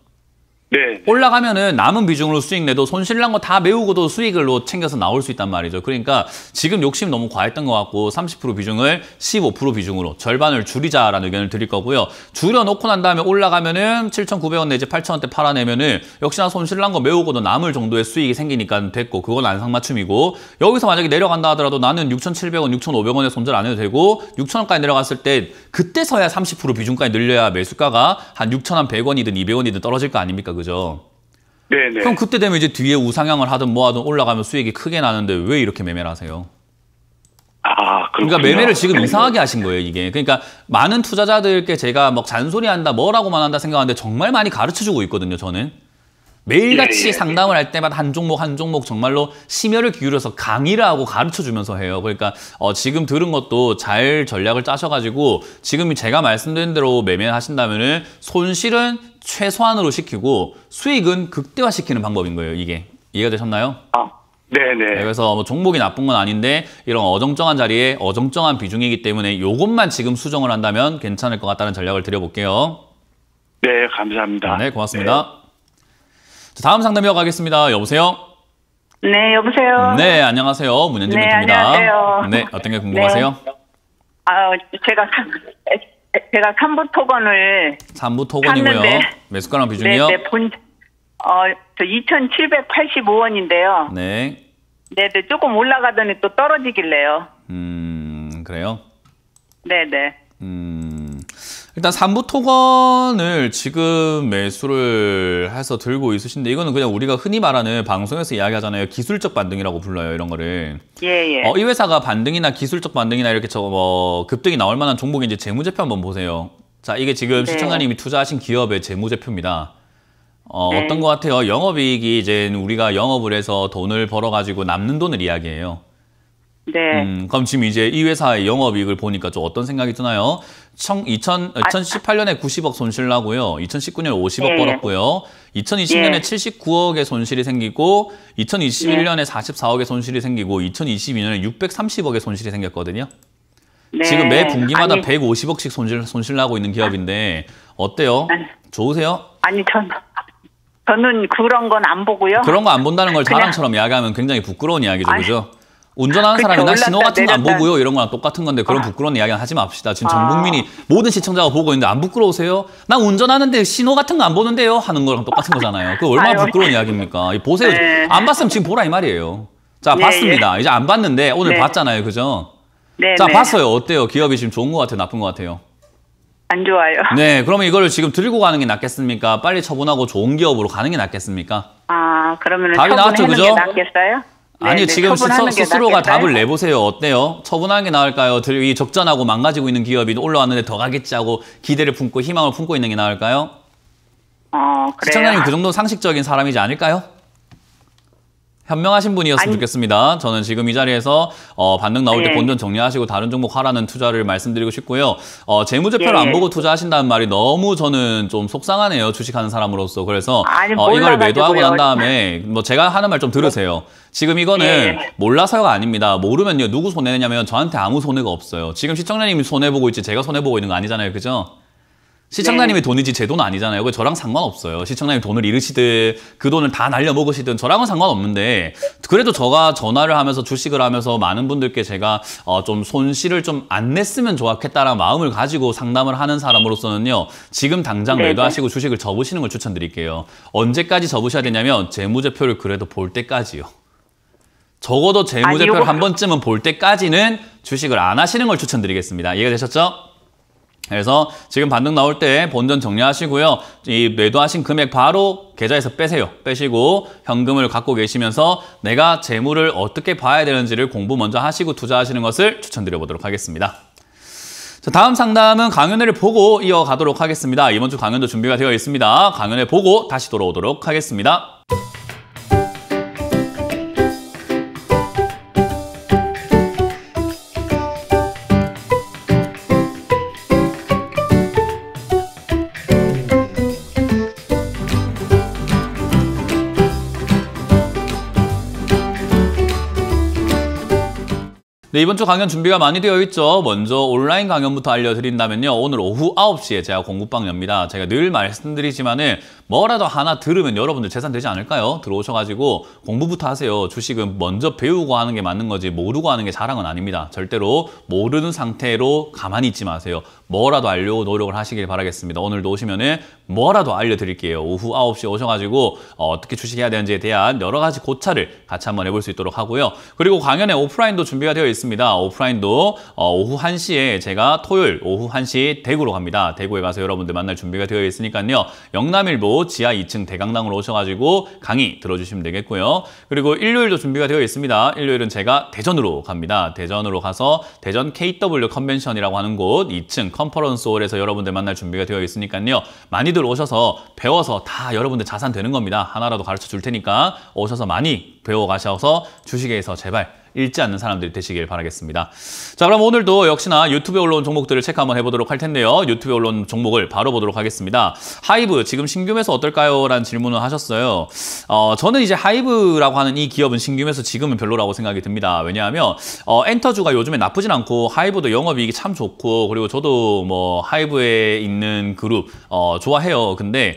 네. 올라가면은 남은 비중으로 수익 내도 손실 난거 다 메우고도 수익을 챙겨서 나올 수 있단 말이죠. 그러니까 지금 욕심 너무 과했던 것 같고 30% 비중을 15% 비중으로 절반을 줄이자라는 의견을 드릴 거고요. 줄여놓고 난 다음에 올라가면은 7,900원 내지 8,000원대 팔아내면은 역시나 손실 난거 메우고도 남을 정도의 수익이 생기니까 됐고 그건 안상맞춤이고 여기서 만약에 내려간다 하더라도 나는 6,700원, 6,500원에 손절 안 해도 되고 6,000원까지 내려갔을 때 그때서야 30% 비중까지 늘려야 매수가가 한 6,100원이든 200원이든 떨어질 거 아닙니까? 그죠? 네네. 그럼 그때 되면 이제 뒤에 우상향을 하든 뭐하든 올라가면 수익이 크게 나는데 왜 이렇게 매매를 하세요? 아, 그렇군요. 그러니까 매매를 지금 이상하게 하신 거예요, 이게. 그러니까 많은 투자자들께 제가 막 잔소리한다, 뭐라고만 한다 생각하는데 정말 많이 가르쳐주고 있거든요, 저는. 매일같이 예, 예, 예. 상담을 할 때마다 한 종목 한 종목 정말로 심혈을 기울여서 강의를 하고 가르쳐주면서 해요. 그러니까 어, 지금 들은 것도 잘 전략을 짜셔가지고 지금 제가 말씀드린 대로 매매하신다면 은 손실은 최소한으로 시키고 수익은 극대화시키는 방법인 거예요, 이게. 이해가 되셨나요? 아, 네네. 네, 그래서 뭐 종목이 나쁜 건 아닌데 이런 어정쩡한 자리에 어정쩡한 비중이기 때문에 이것만 지금 수정을 한다면 괜찮을 것 같다는 전략을 드려볼게요. 네, 감사합니다. 네, 고맙습니다. 네. 자, 다음 상담이어 가겠습니다. 여보세요? 네, 여보세요? 네, 안녕하세요. 문현진 멘토입니다. 네, 안녕하세요. 네, 어떤 게 궁금하세요? 네. 아, 제가 제가 3부토건을3부토건이고요매수가락 비중이요? 네, 네 본, 어, 저 2,785원인데요. 네. 네, 네, 조금 올라가더니 또 떨어지길래요. 음, 그래요? 네, 네. 음. 일단 3부 토건을 지금 매수를 해서 들고 있으신데 이거는 그냥 우리가 흔히 말하는 방송에서 이야기하잖아요. 기술적 반등이라고 불러요. 이런 거를. 예, 예. 어, 이 회사가 반등이나 기술적 반등이나 이렇게 저뭐 급등이 나올 만한 종목인지 재무제표 한번 보세요. 자, 이게 지금 네. 시청자님이 투자하신 기업의 재무제표입니다. 어, 네. 어떤 것 같아요? 영업이익이 이제 우리가 영업을 해서 돈을 벌어가지고 남는 돈을 이야기해요. 네. 음, 그럼 지금 이제 이 회사의 영업이익을 보니까 좀 어떤 생각이 드나요? 청, 2000, 2018년에 90억 손실 나고요. 2019년에 50억 예. 벌었고요. 2020년에 예. 79억의 손실이 생기고 2021년에 예. 44억의 손실이 생기고 2022년에 630억의 손실이 생겼거든요. 네. 지금 매 분기마다 아니, 150억씩 손실 손실 나고 있는 기업인데 어때요? 아, 좋으세요? 아니 전 저는 그런 건 안 보고요. 그런 거 안 본다는 걸 그냥, 자랑처럼 이야기하면 굉장히 부끄러운 이야기죠, 아니, 그죠? 운전하는 그쵸, 사람이나 신호 같은 거 안 보고요 이런 거랑 똑같은 건데 그런 아. 부끄러운 이야기는 하지 맙시다. 지금 전 아. 국민이 모든 시청자가 보고 있는데 안 부끄러우세요? 난 운전하는데 신호 같은 거 안 보는데요 하는 거랑 똑같은 거잖아요. 그 얼마나 아유. 부끄러운 이야기입니까? 보세요. 네. 안 봤으면 지금 보라 이 말이에요. 자 예, 예. 봤습니다. 예. 이제 안 봤는데 오늘 네. 봤잖아요, 그죠? 네, 자 네. 봤어요. 어때요? 기업이 지금 좋은 것 같아요, 나쁜 것 같아요? 안 좋아요. 네, 그러면 이걸 지금 들고 가는 게 낫겠습니까? 빨리 처분하고 좋은 기업으로 가는 게 낫겠습니까? 아, 그러면 답이 나왔죠, 그죠? 낫겠어요? 네, 아니요, 네, 지금 스스, 로가 답을 내보세요. 어때요? 처분하는 게 나을까요? 이 적자나고 망가지고 있는 기업이 올라왔는데 더 가겠지 하고 기대를 품고 희망을 품고 있는 게 나을까요? 어, 그래요. 시청자님 그 정도 상식적인 사람이지 않을까요? 현명하신 분이었으면 아니, 좋겠습니다. 저는 지금 이 자리에서 어, 반등 나올 때 예. 본전 정리하시고 다른 종목 하라는 투자를 말씀드리고 싶고요. 어, 재무제표를 예. 안 예. 보고 투자하신다는 말이 너무 저는 좀 속상하네요. 주식하는 사람으로서. 그래서 아니, 어, 이걸 매도하고 난 다음에 뭐 제가 하는 말 좀 들으세요. 지금 이거는 예, 예. 몰라서가 아닙니다. 모르면요. 누구 손해냐면 저한테 아무 손해가 없어요. 지금 시청자님이 손해보고 있지 제가 손해보고 있는 거 아니잖아요. 그죠? 시청자님이 네. 돈이지 제 돈 아니잖아요. 그 저랑 상관없어요. 시청자님 돈을 잃으시든 그 돈을 다 날려 먹으시든 저랑은 상관없는데 그래도 저가 전화를 하면서 주식을 하면서 많은 분들께 제가 어, 좀 손실을 좀 안 냈으면 좋았겠다라는 마음을 가지고 상담을 하는 사람으로서는요. 지금 당장 네, 네. 매도하시고 주식을 접으시는 걸 추천드릴게요. 언제까지 접으셔야 되냐면 재무제표를 그래도 볼 때까지요. 적어도 재무제표를 아, 요한 번쯤은 볼 때까지는 주식을 안 하시는 걸 추천드리겠습니다. 이해가 되셨죠? 그래서 지금 반등 나올 때 본전 정리하시고요. 이 매도하신 금액 바로 계좌에서 빼세요. 빼시고 현금을 갖고 계시면서 내가 재물을 어떻게 봐야 되는지를 공부 먼저 하시고 투자하시는 것을 추천드려 보도록 하겠습니다. 자, 다음 상담은 강연회를 보고 이어가도록 하겠습니다. 이번 주 강연도 준비가 되어 있습니다. 강연회 보고 다시 돌아오도록 하겠습니다. 네, 이번 주 강연 준비가 많이 되어 있죠. 먼저 온라인 강연부터 알려드린다면요. 오늘 오후 9시에 제가 공부방 엽니다. 제가 늘 말씀드리지만은 뭐라도 하나 들으면 여러분들 재산되지 않을까요? 들어오셔가지고 공부부터 하세요. 주식은 먼저 배우고 하는 게 맞는 거지 모르고 하는 게 자랑은 아닙니다. 절대로 모르는 상태로 가만히 있지 마세요. 뭐라도 알려고 노력을 하시길 바라겠습니다. 오늘도 오시면은 뭐라도 알려드릴게요. 오후 9시에 오셔가지고 어, 떻게 주식해야 되는지에 대한 여러 가지 고찰을 같이 한번 해볼 수 있도록 하고요. 그리고 강연의 오프라인도 준비가 되어 있습니다. 오프라인도 어, 오후 1시에 제가 토요일 오후 1시 대구로 갑니다. 대구에 가서 여러분들 만날 준비가 되어 있으니까요. 영남일보 지하 2층 대강당으로 오셔가지고 강의 들어주시면 되겠고요. 그리고 일요일도 준비가 되어 있습니다. 일요일은 제가 대전으로 갑니다. 대전으로 가서 대전 KW 컨벤션이라고 하는 곳 2층 컨퍼런스홀에서 여러분들 만날 준비가 되어 있으니까요. 많이들 분들 오셔서 배워서 다 여러분들 자산 되는 겁니다. 하나라도 가르쳐 줄 테니까 오셔서 많이 배워 가셔서 주식에서 제발 읽지 않는 사람들이 되시길 바라겠습니다. 자 그럼 오늘도 역시나 유튜브에 올라온 종목들을 체크 한번 해보도록 할 텐데요. 유튜브에 올라온 종목을 바로 보도록 하겠습니다. 하이브 지금 신규매수 어떨까요? 라는 질문을 하셨어요. 어, 저는 이제 하이브라고 하는 이 기업은 신규매수 지금은 별로라고 생각이 듭니다. 왜냐하면 어, 엔터주가 요즘에 나쁘진 않고 하이브도 영업이익이 참 좋고 그리고 저도 뭐 하이브에 있는 그룹 어, 좋아해요. 근데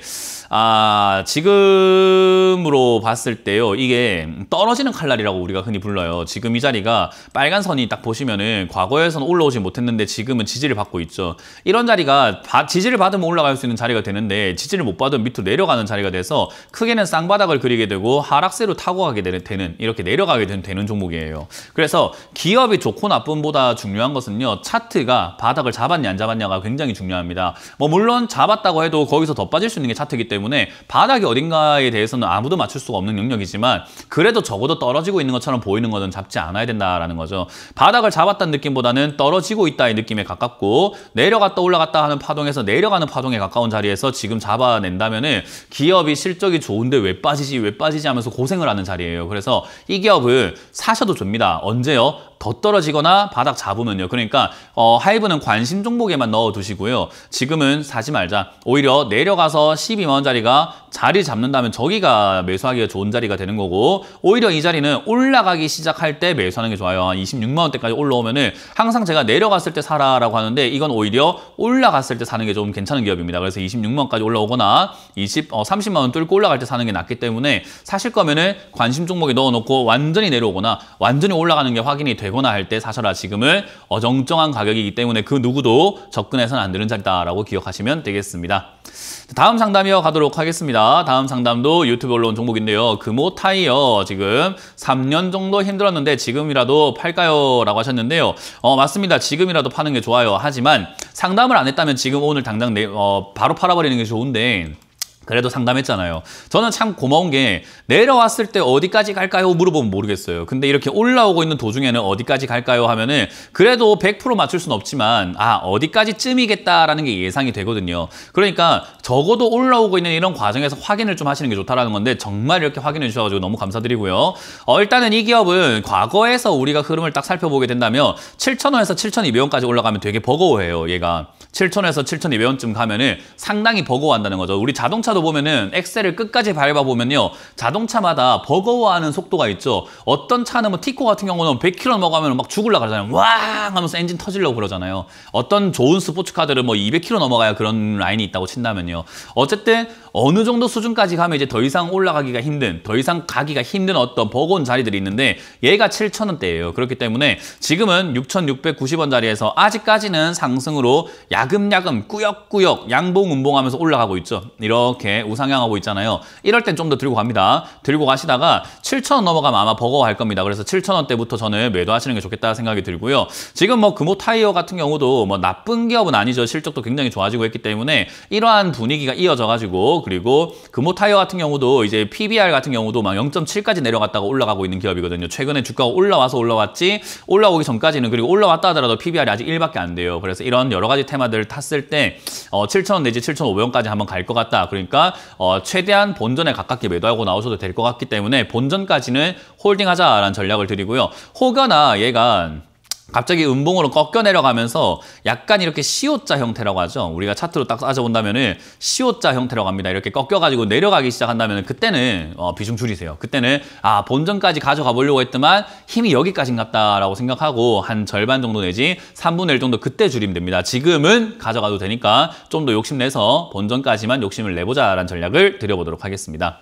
아, 지금으로 봤을 때요. 이게 떨어지는 칼날이라고 우리가 흔히 불러요. 지금 이 자리가 빨간 선이 딱 보시면은 과거에서는 올라오지 못했는데 지금은 지지를 받고 있죠. 이런 자리가 바, 지지를 받으면 올라갈 수 있는 자리가 되는데 지지를 못 받으면 밑으로 내려가는 자리가 돼서 크게는 쌍바닥을 그리게 되고 하락세로 타고 가게 되는, 되는 이렇게 내려가게 되는, 되는 종목이에요. 그래서 기업이 좋고 나쁨보다 중요한 것은요. 차트가 바닥을 잡았냐 안 잡았냐가 굉장히 중요합니다. 뭐 물론 잡았다고 해도 거기서 더 빠질 수 있는 게 차트이기 때문에 때문에 바닥이 어딘가에 대해서는 아무도 맞출 수가 없는 영역이지만 그래도 적어도 떨어지고 있는 것처럼 보이는 것은 잡지 않아야 된다라는 거죠. 바닥을 잡았다는 느낌보다는 떨어지고 있다 이 느낌에 가깝고 내려갔다 올라갔다 하는 파동에서 내려가는 파동에 가까운 자리에서 지금 잡아낸다면 기업이 실적이 좋은데 왜 빠지지 왜 빠지지 하면서 고생을 하는 자리예요. 그래서 이기업을 사셔도 줍니다. 언제요? 더 떨어지거나 바닥 잡으면요. 그러니까 어, 하이브는 관심 종목에만 넣어두시고요. 지금은 사지 말자. 오히려 내려가서 12만원짜리가 자리 잡는다면 저기가 매수하기가 좋은 자리가 되는 거고 오히려 이 자리는 올라가기 시작할 때 매수하는 게 좋아요. 26만원대까지 올라오면 은 항상 제가 내려갔을 때 사라라고 하는데 이건 오히려 올라갔을 때 사는 게 좀 괜찮은 기업입니다. 그래서 26만원까지 올라오거나 20, 어, 30만원 뚫고 올라갈 때 사는 게 낫기 때문에 사실 거면은 관심 종목에 넣어놓고 완전히 내려오거나 완전히 올라가는 게 확인이 되고 되거나 할 때 사셔라 지금은 어정쩡한 가격이기 때문에 그 누구도 접근해서는 안 되는 자리다라고 기억하시면 되겠습니다. 다음 상담이어 가도록 하겠습니다. 다음 상담도 유튜브 올라온 종목인데요. 금호 타이어 지금 3년 정도 힘들었는데 지금이라도 팔까요? 라고 하셨는데요. 어 맞습니다. 지금이라도 파는 게 좋아요. 하지만 상담을 안 했다면 지금 오늘 당장 내, 어, 바로 팔아버리는 게 좋은데 그래도 상담했잖아요. 저는 참 고마운 게 내려왔을 때 어디까지 갈까요? 물어보면 모르겠어요. 근데 이렇게 올라오고 있는 도중에는 어디까지 갈까요? 하면은 그래도 100% 맞출 수는 없지만 아 어디까지쯤이겠다라는 게 예상이 되거든요. 그러니까 적어도 올라오고 있는 이런 과정에서 확인을 좀 하시는 게 좋다라는 건데 정말 이렇게 확인해 주셔가지고 너무 감사드리고요. 어, 일단은 이 기업은 과거에서 우리가 흐름을 딱 살펴보게 된다면 7,000원에서 7,200원까지 올라가면 되게 버거워해요. 얘가. 7,000에서 7,200원쯤 가면은 상당히 버거워한다는 거죠. 우리 자동차도 보면은 엑셀을 끝까지 밟아보면요. 자동차마다 버거워하는 속도가 있죠. 어떤 차는 뭐 티코 같은 경우는 100km 뭐 넘어가면 막 죽을라 그러잖아요. 왕 하면서 엔진 터질려고 그러잖아요. 어떤 좋은 스포츠카들은 뭐 200km 넘어가야 그런 라인이 있다고 친다면요. 어쨌든 어느 정도 수준까지 가면 이제 더 이상 올라가기가 힘든, 더 이상 가기가 힘든 어떤 버거운 자리들이 있는데 얘가 7천원대예요 그렇기 때문에 지금은 6,690원 자리에서 아직까지는 상승으로 야금야금 꾸역꾸역 양봉 운봉하면서 올라가고 있죠. 이렇게 우상향하고 있잖아요. 이럴 땐 좀 더 들고 갑니다. 들고 가시다가 7천원 넘어가면 아마 버거워할 겁니다. 그래서 7천원대부터 저는 매도하시는 게 좋겠다 생각이 들고요. 지금 뭐 금호 타이어 같은 경우도 뭐 나쁜 기업은 아니죠. 실적도 굉장히 좋아지고 했기 때문에 이러한 분위기가 이어져가지고 그리고 금호 타이어 같은 경우도 이제 PBR 같은 경우도 막 0.7까지 내려갔다가 올라가고 있는 기업이거든요. 최근에 주가가 올라와서 올라왔지 올라오기 전까지는 그리고 올라왔다 하더라도 PBR이 아직 1밖에 안 돼요. 그래서 이런 여러 가지 테마들을 탔을 때 어, 7,000원 내지 7,500원까지 한번 갈 것 같다. 그러니까 어, 최대한 본전에 가깝게 매도하고 나오셔도 될 것 같기 때문에 본전까지는 홀딩하자라는 전략을 드리고요. 혹여나 얘가 갑자기 음봉으로 꺾여 내려가면서 약간 이렇게 시옷자 형태라고 하죠. 우리가 차트로 딱 따져본다면은 시옷자 형태라고 합니다. 이렇게 꺾여가지고 내려가기 시작한다면 그때는 어, 비중 줄이세요. 그때는 아 본전까지 가져가 보려고 했지만 힘이 여기까진 같다라고 생각하고 한 절반 정도 내지 3분의 1 정도 그때 줄이면 됩니다. 지금은 가져가도 되니까 좀 더 욕심내서 본전까지만 욕심을 내보자라는 전략을 드려보도록 하겠습니다.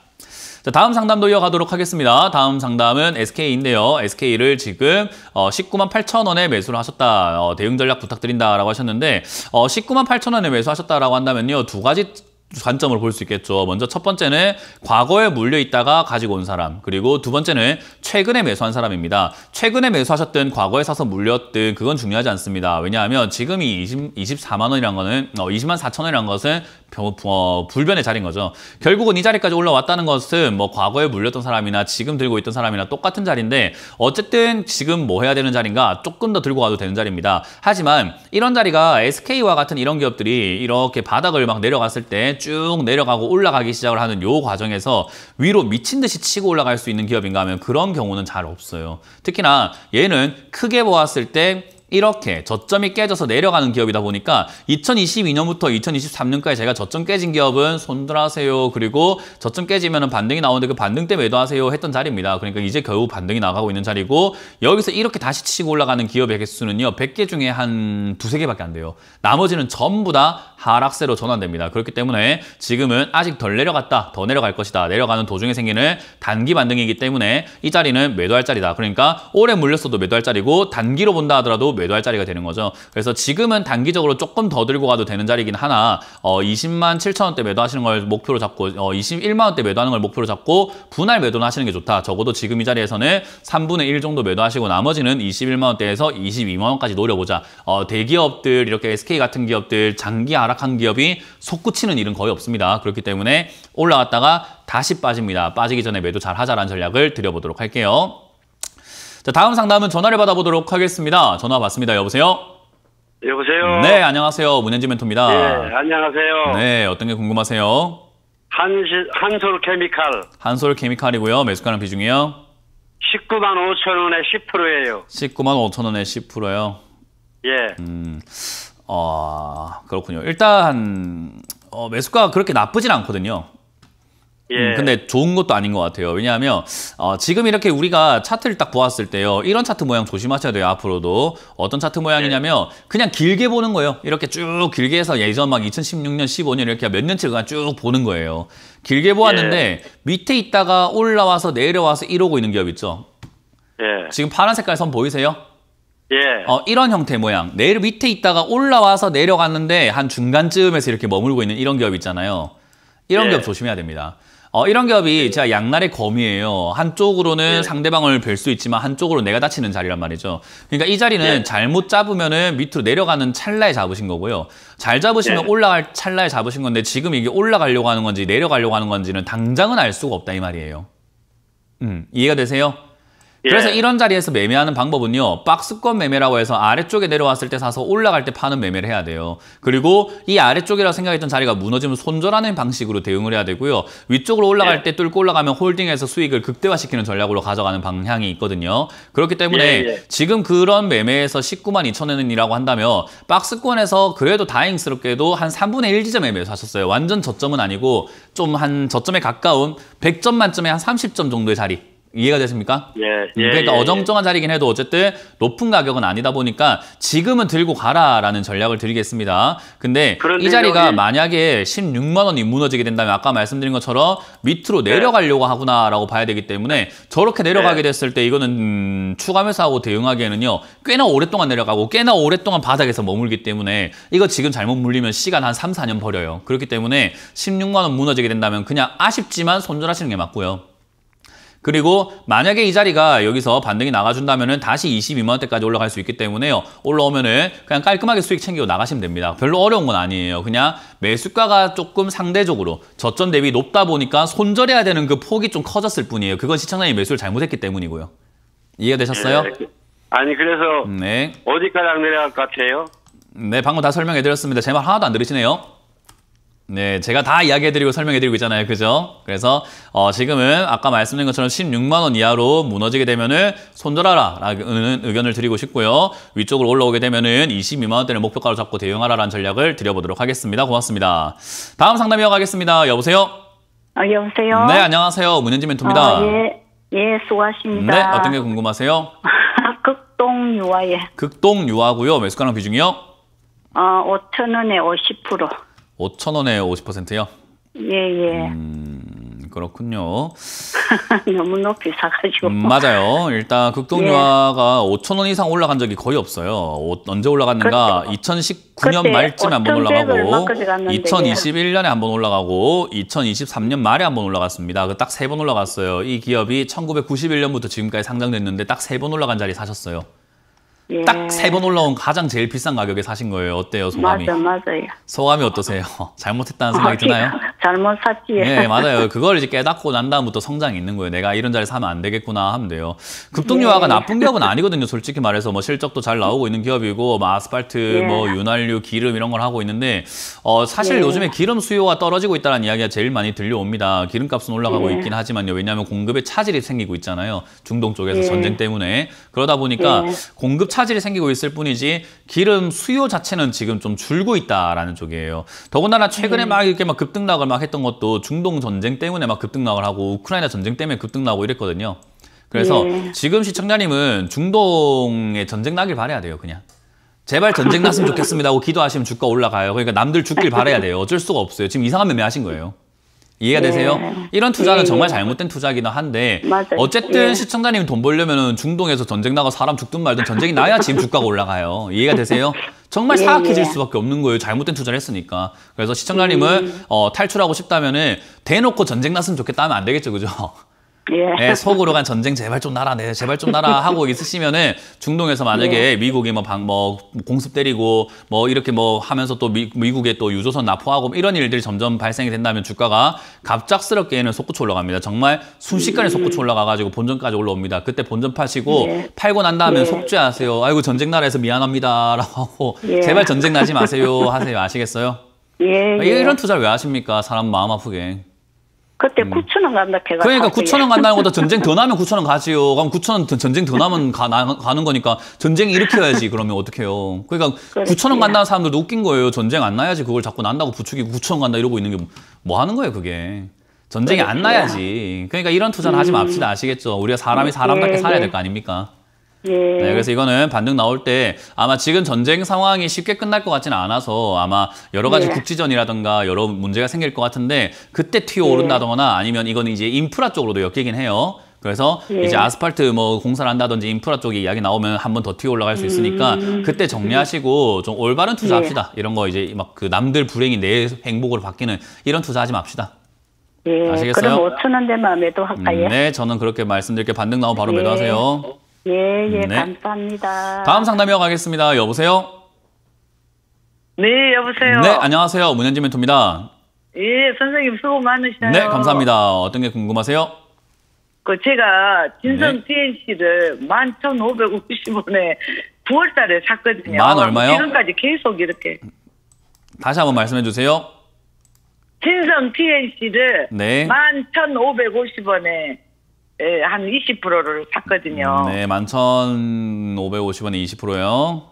자, 다음 상담도 이어가도록 하겠습니다. 다음 상담은 SK인데요. SK를 지금 어, 19만 8천 원에 매수를 하셨다. 어, 대응 전략 부탁드린다라고 하셨는데 어, 19만 8천 원에 매수하셨다라고 한다면요. 두 가지 관점을 볼 수 있겠죠. 먼저 첫 번째는 과거에 물려 있다가 가지고 온 사람. 그리고 두 번째는 최근에 매수한 사람입니다. 최근에 매수하셨든 과거에 사서 물렸든 그건 중요하지 않습니다. 왜냐하면 지금이 20, 24만 원이란 거는 어, 20만 4천 원이란 것은 어, 어, 불변의 자리인 거죠. 결국은 이 자리까지 올라왔다는 것은 뭐 과거에 물렸던 사람이나 지금 들고 있던 사람이나 똑같은 자리인데 어쨌든 지금 뭐 해야 되는 자리인가 조금 더 들고 가도 되는 자리입니다. 하지만 이런 자리가 SK와 같은 이런 기업들이 이렇게 바닥을 막 내려갔을 때 쭉 내려가고 올라가기 시작을 하는 요 과정에서 위로 미친 듯이 치고 올라갈 수 있는 기업인가 하면 그런 경우는 잘 없어요. 특히나 얘는 크게 보았을 때 이렇게 저점이 깨져서 내려가는 기업이다 보니까 2022년부터 2023년까지 제가 저점 깨진 기업은 손들하세요. 그리고 저점 깨지면 반등이 나오는데 그 반등 때 매도하세요 했던 자리입니다. 그러니까 이제 겨우 반등이 나가고 있는 자리고 여기서 이렇게 다시 치고 올라가는 기업의 개수는요. 100개 중에 한 두세 개밖에 안 돼요. 나머지는 전부 다 하락세로 전환됩니다. 그렇기 때문에 지금은 아직 덜 내려갔다, 더 내려갈 것이다. 내려가는 도중에 생기는 단기 반등이기 때문에 이 자리는 매도할 자리다. 그러니까 오래 물렸어도 매도할 자리고 단기로 본다 하더라도 매도할 자리가 되는 거죠. 그래서 지금은 단기적으로 조금 더 들고 가도 되는 자리긴 하나 어, 20만 7천 원대 매도하시는 걸 목표로 잡고 어, 21만 원대 매도하는 걸 목표로 잡고 분할 매도는 하시는 게 좋다. 적어도 지금 이 자리에서는 3분의 1 정도 매도하시고 나머지는 21만 원대에서 22만 원까지 노려보자. 어, 대기업들 이렇게 SK 같은 기업들 장기 하락 하락한 기업이 속구치는 일은 거의 없습니다. 그렇기 때문에 올라갔다가 다시 빠집니다. 빠지기 전에 매도 잘 하자라는 전략을 드려보도록 할게요. 자, 다음 상담은 전화를 받아보도록 하겠습니다. 전화 받습니다. 여보세요? 여보세요? 네, 안녕하세요. 문현지 멘토입니다. 네, 안녕하세요. 네, 어떤 게 궁금하세요? 한 한솔 케미칼. 한솔 케미칼이고요. 매수가는 비중이요? 19만 5천 원에 10%예요. 19만 5천 원에 10%요? 예. 음, 어, 그렇군요. 일단 어, 매수가 그렇게 나쁘진 않거든요. 음, 예. 음, 근데 좋은 것도 아닌 것 같아요. 왜냐하면 어, 지금 이렇게 우리가 차트를 딱 보았을 때요. 이런 차트 모양 조심하셔야 돼요. 앞으로도. 어떤 차트 모양이냐면 예. 그냥 길게 보는 거예요. 이렇게 쭉 길게 해서 예전 막 2016년, 15년 이렇게 몇 년치를 그냥 쭉 보는 거예요. 길게 보았는데 예. 밑에 있다가 올라와서 내려와서 이러고 있는 기업 있죠. 예. 지금 파란 색깔 선 보이세요? 예. 어, 이런 형태 모양. 내일 밑에 있다가 올라와서 내려갔는데 한 중간쯤에서 이렇게 머물고 있는 이런 기업 있잖아요. 이런 예. 기업 조심해야 됩니다. 어, 이런 기업이 제가 양날의 검이에요. 한쪽으로는 예. 상대방을 뵐 수 있지만 한쪽으로 내가 다치는 자리란 말이죠. 그러니까 이 자리는 예. 잘못 잡으면은 밑으로 내려가는 찰나에 잡으신 거고요. 잘 잡으시면 예. 올라갈 찰나에 잡으신 건데 지금 이게 올라가려고 하는 건지 내려가려고 하는 건지는 당장은 알 수가 없다 이 말이에요. 음, 이해가 되세요? 예. 그래서 이런 자리에서 매매하는 방법은요. 박스권 매매라고 해서 아래쪽에 내려왔을 때 사서 올라갈 때 파는 매매를 해야 돼요. 그리고 이 아래쪽이라고 생각했던 자리가 무너지면 손절하는 방식으로 대응을 해야 되고요. 위쪽으로 올라갈 예. 때 뚫고 올라가면 홀딩해서 수익을 극대화시키는 전략으로 가져가는 방향이 있거든요. 그렇기 때문에 예, 지금 그런 매매에서 19만 2천 원이라고 한다면 박스권에서 그래도 다행스럽게도 한 3분의 1 지점 매매 를 사셨어요. 완전 저점은 아니고 좀 한 저점에 가까운 100점 만점에 한 30점 정도의 자리 이해가 되십니까? 예, 음, 예 그러니까 예, 예, 어정쩡한 자리긴 해도 어쨌든 높은 가격은 아니다 보니까 지금은 들고 가라라는 전략을 드리겠습니다. 근데 이 자리가 만약에 16만 원이 무너지게 된다면 아까 말씀드린 것처럼 밑으로 네. 내려가려고 하구나라고 봐야 되기 때문에 저렇게 내려가게 네. 됐을 때 이거는 음, 추가 매수하고 대응하기에는요. 꽤나 오랫동안 내려가고 꽤나 오랫동안 바닥에서 머물기 때문에 이거 지금 잘못 물리면 시간 한 3, 4년 버려요. 그렇기 때문에 16만 원 무너지게 된다면 그냥 아쉽지만 손절하시는 게 맞고요. 그리고 만약에 이 자리가 여기서 반등이 나가준다면 다시 22만원대까지 올라갈 수 있기 때문에요. 올라오면은 그냥 깔끔하게 수익 챙기고 나가시면 됩니다. 별로 어려운 건 아니에요. 그냥 매수가가 조금 상대적으로 저점 대비 높다 보니까 손절해야 되는 그 폭이 좀 커졌을 뿐이에요. 그건 시청자님 매수를 잘못했기 때문이고요. 이해되셨어요? 네. 예, 그, 아니 그래서 네. 어디까지 내려갈 것 같아요? 네 방금 다 설명해드렸습니다. 제 말 하나도 안 들으시네요. 네, 제가 다 이야기해드리고 설명해드리고 있잖아요. 그죠? 그래서 어, 지금은 아까 말씀드린 것처럼 16만 원 이하로 무너지게 되면은 손절하라 라는 의견을 드리고 싶고요. 위쪽으로 올라오게 되면은 22만 원대를 목표가로 잡고 대응하라라는 전략을 드려보도록 하겠습니다. 고맙습니다. 다음 상담 이어가겠습니다. 여보세요? 아, 여보세요? 네, 안녕하세요. 문현지 멘토입니다. 어, 예, 예, 수고하십니다. 네, 어떤 게 궁금하세요? (laughs) 극동 유아예 극동 유아고요 매수가랑 비중이요? 어, 5천 원에 50%. 5천 원에 50%요? 예예. 예. 음, 그렇군요. (laughs) 너무 높이 사가지고. 음, 맞아요. 일단 극동유화가 예. 5천 원 이상 올라간 적이 거의 없어요. 오, 언제 올라갔는가? 그때, 2019년 말쯤에 한번 올라가고, 2021년에 한번 올라가고, 2023년 말에 한번 올라갔습니다. 그딱세 번 올라갔어요. 이 기업이 1991년부터 지금까지 상장됐는데 딱 세 번 올라간 자리 사셨어요. 예. 딱세 번 올라온 가장 제일 비싼 가격에 사신 거예요. 어때요, 소감이? 맞아, 맞아요. 소감이 어떠세요? (laughs) 잘못했다는 생각이 아, 드나요? (laughs) 잘못 샀지. 예, 맞아요. 그걸 이제 깨닫고 난 다음부터 성장이 있는 거예요. 내가 이런 자리 사면 안 되겠구나 하면 돼요. 급등유화가 예. 나쁜 기업은 아니거든요. 솔직히 말해서 뭐 실적도 잘 나오고 있는 기업이고 뭐 아스팔트, 예. 뭐 윤활유, 기름 이런 걸 하고 있는데 어, 사실 예. 요즘에 기름 수요가 떨어지고 있다는 이야기가 제일 많이 들려옵니다. 기름값은 올라가고 예. 있긴 하지만요. 왜냐하면 공급에 차질이 생기고 있잖아요. 중동 쪽에서 예. 전쟁 때문에 그러다 보니까 공급 차 차질이 생기고 있을 뿐이지 기름 수요 자체는 지금 좀 줄고 있다라는 쪽이에요. 더군다나 최근에 네. 막 이렇게 막 급등락을 막 했던 것도 중동 전쟁 때문에 막 급등락을 하고 우크라이나 전쟁 때문에 급등락하고 이랬거든요. 그래서 네. 지금 시청자님은 중동에 전쟁 나길 바래야 돼요, 그냥. 제발 전쟁 났으면 좋겠습니다 하고 기도하시면 주가 올라가요. 그러니까 남들 죽길 바래야 돼요. 어쩔 수가 없어요. 지금 이상한 매매 하신 거예요. 이해가 네. 되세요? 이런 투자는 네. 정말 잘못된 투자기는 이 한데 맞아요. 어쨌든 네. 시청자님 돈 벌려면 중동에서 전쟁 나가 사람 죽든 말든 전쟁이 나야 지금 주가가 올라가요. 이해가 되세요? 정말 예, 사악해질 수밖에 없는 거예요. 잘못된 투자를 했으니까. 그래서 시청자님은 음. 어, 탈출하고 싶다면 은 대놓고 전쟁 났으면 좋겠다 하면 안 되겠죠. 그죠? 예. 네, 속으로 간 전쟁 제발 좀 나라, 네, 제발 좀 나라 하고 (laughs) 있으시면은 중동에서 만약에 예. 미국이 뭐, 방, 뭐 공습 때리고 뭐 이렇게 뭐 하면서 또 미, 미국에 또 유조선 납포하고 뭐 이런 일들이 점점 발생이 된다면 주가가 갑작스럽게는 속구쳐 올라갑니다. 정말 순식간에 음. 속구쳐 올라가가지고 본전까지 올라옵니다. 그때 본전 파시고 예. 팔고 난 다음에 예. 속죄하세요. 아이고 전쟁 나라에서 미안합니다라고 (laughs) 하고 예. 제발 전쟁 나지 마세요 하세요 아시겠어요? 예. 아, 이런 예. 투자를 왜 하십니까? 사람 마음 아프게. 그때 음. 9천 원 간다 해가 그러니까 9천 원 간다는 것도 전쟁 더 나면 9천 (laughs) 원 가지요. 그럼 9천 원 전쟁 더 나면 가, 나, 가는 거니까 전쟁 일으켜야지 그러면 어떡해요. 그러니까 그 9천 원 간다는 사람들도 웃긴 거예요. 전쟁 안 나야지 그걸 자꾸 난다고 부추기고 9천 원 간다 이러고 있는 게뭐 뭐 하는 거예요 그게. 전쟁이 그렇지. 안 나야지. 그러니까 이런 투자는 음. 하지 맙시다 아시겠죠? 우리가 사람이 사람답게 네, 살아야 될 거 아닙니까? 예. 네, 그래서 이거는 반등 나올 때 아마 지금 전쟁 상황이 쉽게 끝날 것 같지는 않아서 아마 여러 가지 예. 국지전이라든가 여러 문제가 생길 것 같은데 그때 튀어 예. 오른다거나 아니면 이건 이제 인프라 쪽으로도 엮이긴 해요. 그래서 예. 이제 아스팔트 뭐 공사를 한다든지 인프라 쪽에 이야기 나오면 한 번 더 튀어 올라갈 수 있으니까 음. 그때 정리하시고 좀 올바른 투자합시다. 예. 이런 거 이제 막 그 남들 불행이 내 행복으로 바뀌는 이런 투자하지 맙시다. 예. 아시겠어요? 그럼 5천 뭐 원대 마음에도 할까요? 아, 예. 음, 네, 저는 그렇게 말씀드릴게 요 반등 나오면 바로 매도하세요. 예, 예, 네. 감사합니다. 다음 상담이어 가겠습니다. 여보세요? 네, 여보세요. 네, 안녕하세요. 문현지 멘토입니다. 예, 선생님 수고 많으셔요. 네, 감사합니다. 어떤 게 궁금하세요? 그 제가 진성 네. TNC를 11,550원에 9월 달에 샀거든요. 만 얼마요? 지금까지 계속 이렇게. 다시 한번 말씀해 주세요. 진성 TNC를 네. 11,550원에 예, 한 20%를 샀거든요. 음, 네, 11,550원에 20%요.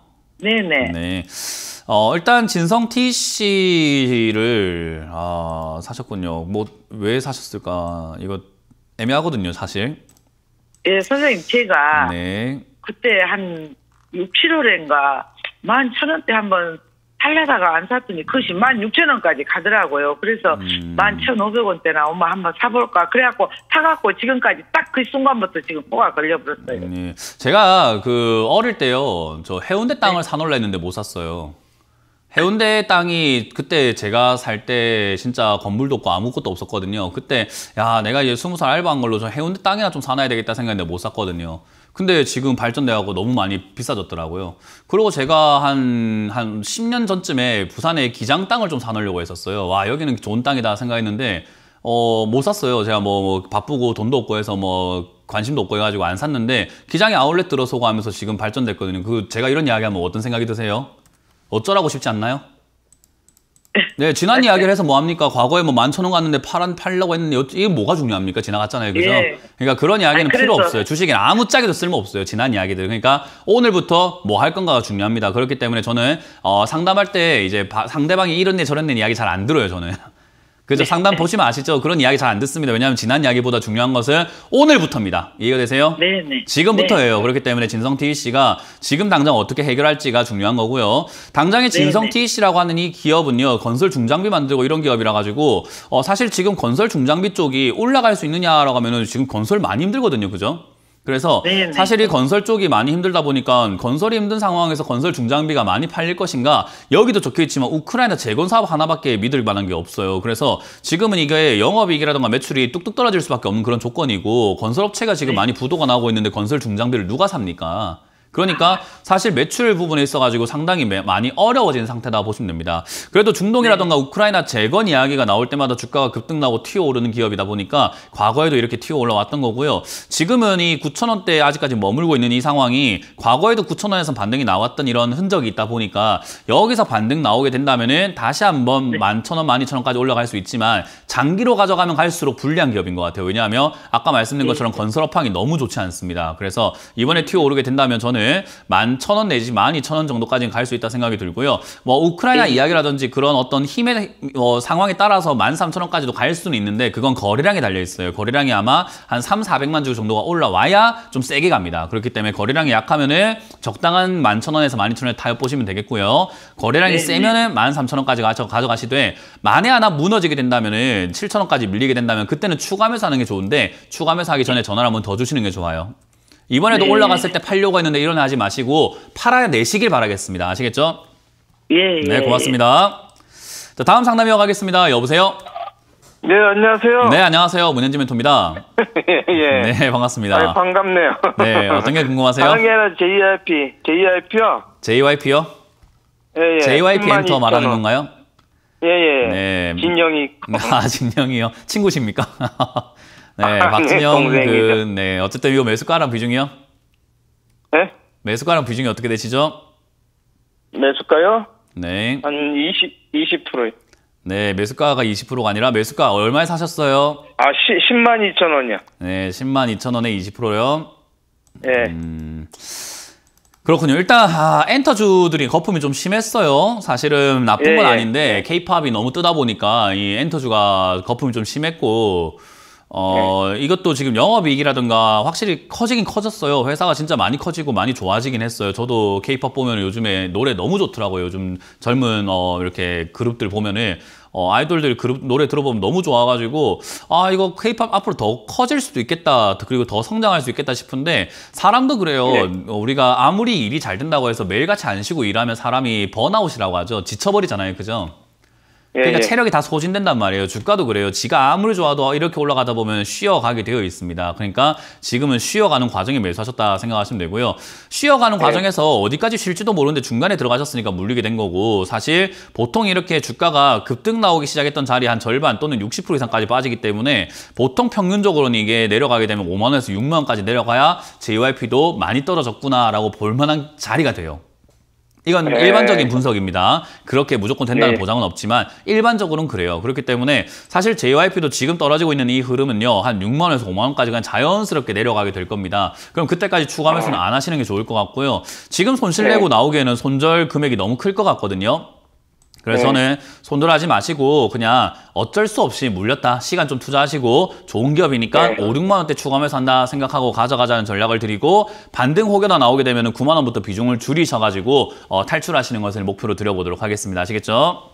네네. 네. 어, 일단 진성 TC를 아, 사셨군요. 뭐 왜 사셨을까? 이거 애매하거든요, 사실. 예, 선생님 제가 네. 그때 한 6, 7월인가 11,000원대 한번 살려다가 안 샀더니 그것이 만 육천 원까지 가더라고요. 그래서 음. 만 천오백 원대나 엄마 한번 사볼까. 그래갖고 사갖고 지금까지 딱 그 순간부터 지금 뽑아 걸려버렸어요. 네. 제가 그 어릴 때요. 저 해운대 땅을 네. 사놓으려 했는데 못 샀어요. 해운대 땅이 그때 제가 살 때 진짜 건물도 없고 아무것도 없었거든요. 그때 야 내가 이제 스무 살 알바한 걸로 저 해운대 땅이나 좀 사놔야 되겠다 생각했는데 못 샀거든요. 근데 지금 발전돼하고 너무 많이 비싸졌더라고요. 그리고 제가 한, 한 10년 전쯤에 부산에 기장 땅을 좀 사놓으려고 했었어요. 와, 여기는 좋은 땅이다 생각했는데, 어, 못 샀어요. 제가 뭐, 뭐 바쁘고 돈도 없고 해서 뭐, 관심도 없고 해가지고 안 샀는데, 기장이 아울렛 들어서고 하면서 지금 발전됐거든요. 그, 제가 이런 이야기 하면 어떤 생각이 드세요? 어쩌라고 싶지 않나요? 네, 지난 이야기를 해서 뭐합니까? 과거에 뭐 만천원 갔는데 파란 팔려고 했는데 이게 뭐가 중요합니까? 지나갔잖아요. 그죠? 예. 그러니까 그런 이야기는 아 필요 없어요. 주식엔 아무짝에도 쓸모없어요. 지난 이야기들. 그러니까 오늘부터 뭐 할 건가가 중요합니다. 그렇기 때문에 저는 어, 상담할 때 이제 바, 상대방이 이런 데 저런 데 이야기 잘 안 들어요. 저는. 그죠? 네. 상담 보시면 아시죠? 그런 이야기 잘 안 듣습니다. 왜냐하면 지난 이야기보다 중요한 것은 오늘부터입니다. 이해가 되세요? 네, 네. 지금부터예요. 네. 그렇기 때문에 진성 TEC가 지금 당장 어떻게 해결할지가 중요한 거고요. 당장에 네, 진성 네. TEC라고 하는 이 기업은요. 건설 중장비 만들고 이런 기업이라 가지고 어, 사실 지금 건설 중장비 쪽이 올라갈 수 있느냐라고 하면은 지금 건설 많이 힘들거든요. 그죠? 그래서 네네. 네. 사실 이 건설 쪽이 많이 힘들다 보니까 건설이 힘든 상황에서 건설 중장비가 많이 팔릴 것인가 여기도 적혀있지만 우크라이나 재건 사업 하나밖에 믿을 만한 게 없어요. 그래서 지금은 이게 영업이익이라든가 매출이 뚝뚝 떨어질 수밖에 없는 그런 조건이고 건설업체가 지금 네. 많이 부도가 나오고 있는데 건설 중장비를 누가 삽니까? 그러니까 사실 매출 부분에 있어가지고 상당히 많이 어려워진 상태다 보시면 됩니다. 그래도 중동이라던가 네. 우크라이나 재건 이야기가 나올 때마다 주가가 급등나고 튀어오르는 기업이다 보니까 과거에도 이렇게 튀어 올라왔던 거고요. 지금은 이 9,000원대에 아직까지 머물고 있는 이 상황이 과거에도 9,000원에서 반등이 나왔던 이런 흔적이 있다 보니까 여기서 반등 나오게 된다면은 다시 한번 11,000원, 12,000원까지 올라갈 수 있지만 장기로 가져가면 갈수록 불리한 기업인 것 같아요. 왜냐하면 아까 말씀드린 네. 것처럼 건설업황이 너무 좋지 않습니다. 그래서 이번에 튀어 오르게 된다면 저는 저는 네, 만천 원 내지 만 이천 원 정도까지는 갈 수 있다 생각이 들고요. 뭐 우크라이나 네. 이야기라든지 그런 어떤 힘의 어, 상황에 따라서 만 삼천 원까지도 갈 수는 있는데 그건 거래량에 달려 있어요. 거래량이 아마 한 삼 사백만 주 정도가 올라와야 좀 세게 갑니다. 그렇기 때문에 거래량이 약하면은 적당한 만 천 원에서 만 이천 원에 타협 보시면 되겠고요. 거래량이 네. 예, 예. 세면은 만 삼천 원까지 가져가시되 만에 하나 무너지게 된다면은 칠천 원까지 밀리게 된다면 그때는 추가매면 하는 게 좋은데 추가매면 하기 전에 전화를 한번 더 주시는 게 좋아요. 이번에도 네. 올라갔을 때 팔려고 했는데 일어나지 마시고 팔아내시길 바라겠습니다. 아시겠죠? 예. 예. 네, 고맙습니다. 자, 다음 상담 이어가겠습니다. 여보세요? 네, 안녕하세요. 네, 안녕하세요. 문현지 멘토입니다. (laughs) 예. 네, 반갑습니다. 아 반갑네요. 네, 어떤 게 궁금하세요? 다른 게 JYP. JYP요? JYP요? 예, 예. JYP 엔터 말하는 건가요? 예, 예. 네. 진영이. (laughs) 아, 진영이요. 친구십니까? (laughs) 네, 아, 예, 박진영 네, 그 군. 네, 어쨌든 이거 매수가랑 비중이요? 네? 매수가랑 비중이 어떻게 되시죠? 매수가요? 네. 한 20, 20%요. 네, 매수가가 20%가 아니라 매수가 얼마에 사셨어요? 아, 시, 10만 2천 원이요. 네, 10만 2천 원에 20%요. 네. 예. 음, 그렇군요. 일단 아, 엔터주들이 거품이 좀 심했어요. 사실은 나쁜 예, 건 예. 아닌데 케이팝이 너무 뜨다 보니까 이 엔터주가 거품이 좀 심했고 어, 네. 이것도 지금 영업이익이라든가 확실히 커지긴 커졌어요. 회사가 진짜 많이 커지고 많이 좋아지긴 했어요. 저도 케이팝 보면 요즘에 노래 너무 좋더라고요. 요즘 젊은 어, 이렇게 그룹들 보면은 어, 아이돌들 그룹 노래 들어보면 너무 좋아가지고 아 이거 케이팝 앞으로 더 커질 수도 있겠다 그리고 더 성장할 수 있겠다 싶은데 사람도 그래요 네. 우리가 아무리 일이 잘 된다고 해서 매일같이 안 쉬고 일하면 사람이 번아웃이라고 하죠 지쳐버리잖아요 그죠 예, 그러니까 예, 예. 체력이 다 소진된단 말이에요. 주가도 그래요. 지가 아무리 좋아도 이렇게 올라가다 보면 쉬어가게 되어 있습니다. 그러니까 지금은 쉬어가는 과정에 매수하셨다 생각하시면 되고요. 쉬어가는 예. 과정에서 어디까지 쉴지도 모르는데 중간에 들어가셨으니까 물리게 된 거고 사실 보통 이렇게 주가가 급등 나오기 시작했던 자리 한 절반 또는 60% 이상까지 빠지기 때문에 보통 평균적으로는 이게 내려가게 되면 5만 원에서 6만 원까지 내려가야 JYP도 많이 떨어졌구나라고 볼만한 자리가 돼요. 이건 네. 일반적인 분석입니다. 그렇게 무조건 된다는 네. 보장은 없지만 일반적으로는 그래요. 그렇기 때문에 사실 JYP도 지금 떨어지고 있는 이 흐름은요. 한 6만 원에서 5만 원까지 그 자연스럽게 내려가게 될 겁니다. 그럼 그때까지 추가 매수는 네. 안 하시는 게 좋을 것 같고요. 지금 손실 네. 내고 나오기에는 손절 금액이 너무 클 것 같거든요. 그래서는 네. 손절하지 마시고 그냥 어쩔 수 없이 물렸다 시간 좀 투자하시고 좋은 기업이니까 네. 5, 6만 원대 추가하면서 한다 생각하고 가져가자는 전략을 드리고 반등 혹여나 나오게 되면 9만 원부터 비중을 줄이셔가지고 어, 탈출하시는 것을 목표로 드려보도록 하겠습니다. 아시겠죠?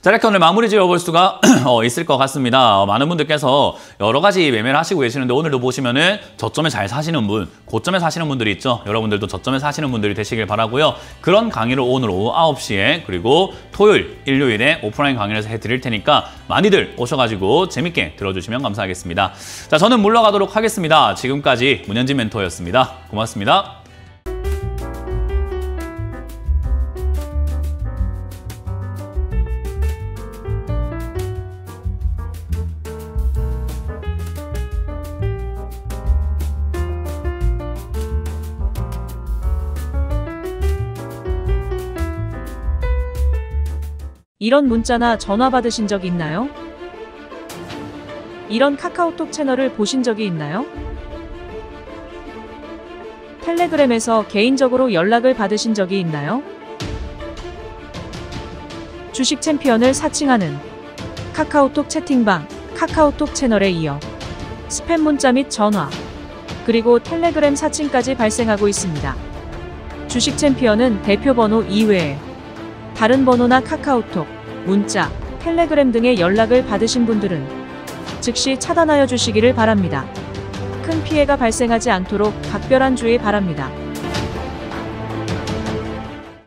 자, 이렇게 오늘 마무리 지어볼 수가 (clears throat) 어, 있을 것 같습니다. 어, 많은 분들께서 여러 가지 매매를 하시고 계시는데 오늘도 보시면은 저점에 잘 사시는 분, 고점에 사시는 분들이 있죠. 여러분들도 저점에 사시는 분들이 되시길 바라고요. 그런 강의를 오늘 오후 9시에 그리고 토요일, 일요일에 오프라인 강의를 해드릴 테니까 많이들 오셔가지고 재밌게 들어주시면 감사하겠습니다. 자, 저는 물러가도록 하겠습니다. 지금까지 문현진 멘토였습니다. 고맙습니다. 이런 문자나 전화 받으신 적 있나요? 이런 카카오톡 채널을 보신 적이 있나요? 텔레그램에서 개인적으로 연락을 받으신 적이 있나요? 주식 챔피언을 사칭하는 카카오톡 채팅방, 카카오톡 채널에 이어 스팸 문자 및 전화, 그리고 텔레그램 사칭까지 발생하고 있습니다. 주식 챔피언은 대표 번호 이외에 다른 번호나 카카오톡, 문자, 텔레그램 등의 연락을 받으신 분들은 즉시 차단하여 주시기를 바랍니다. 큰 피해가 발생하지 않도록 각별한 주의 바랍니다.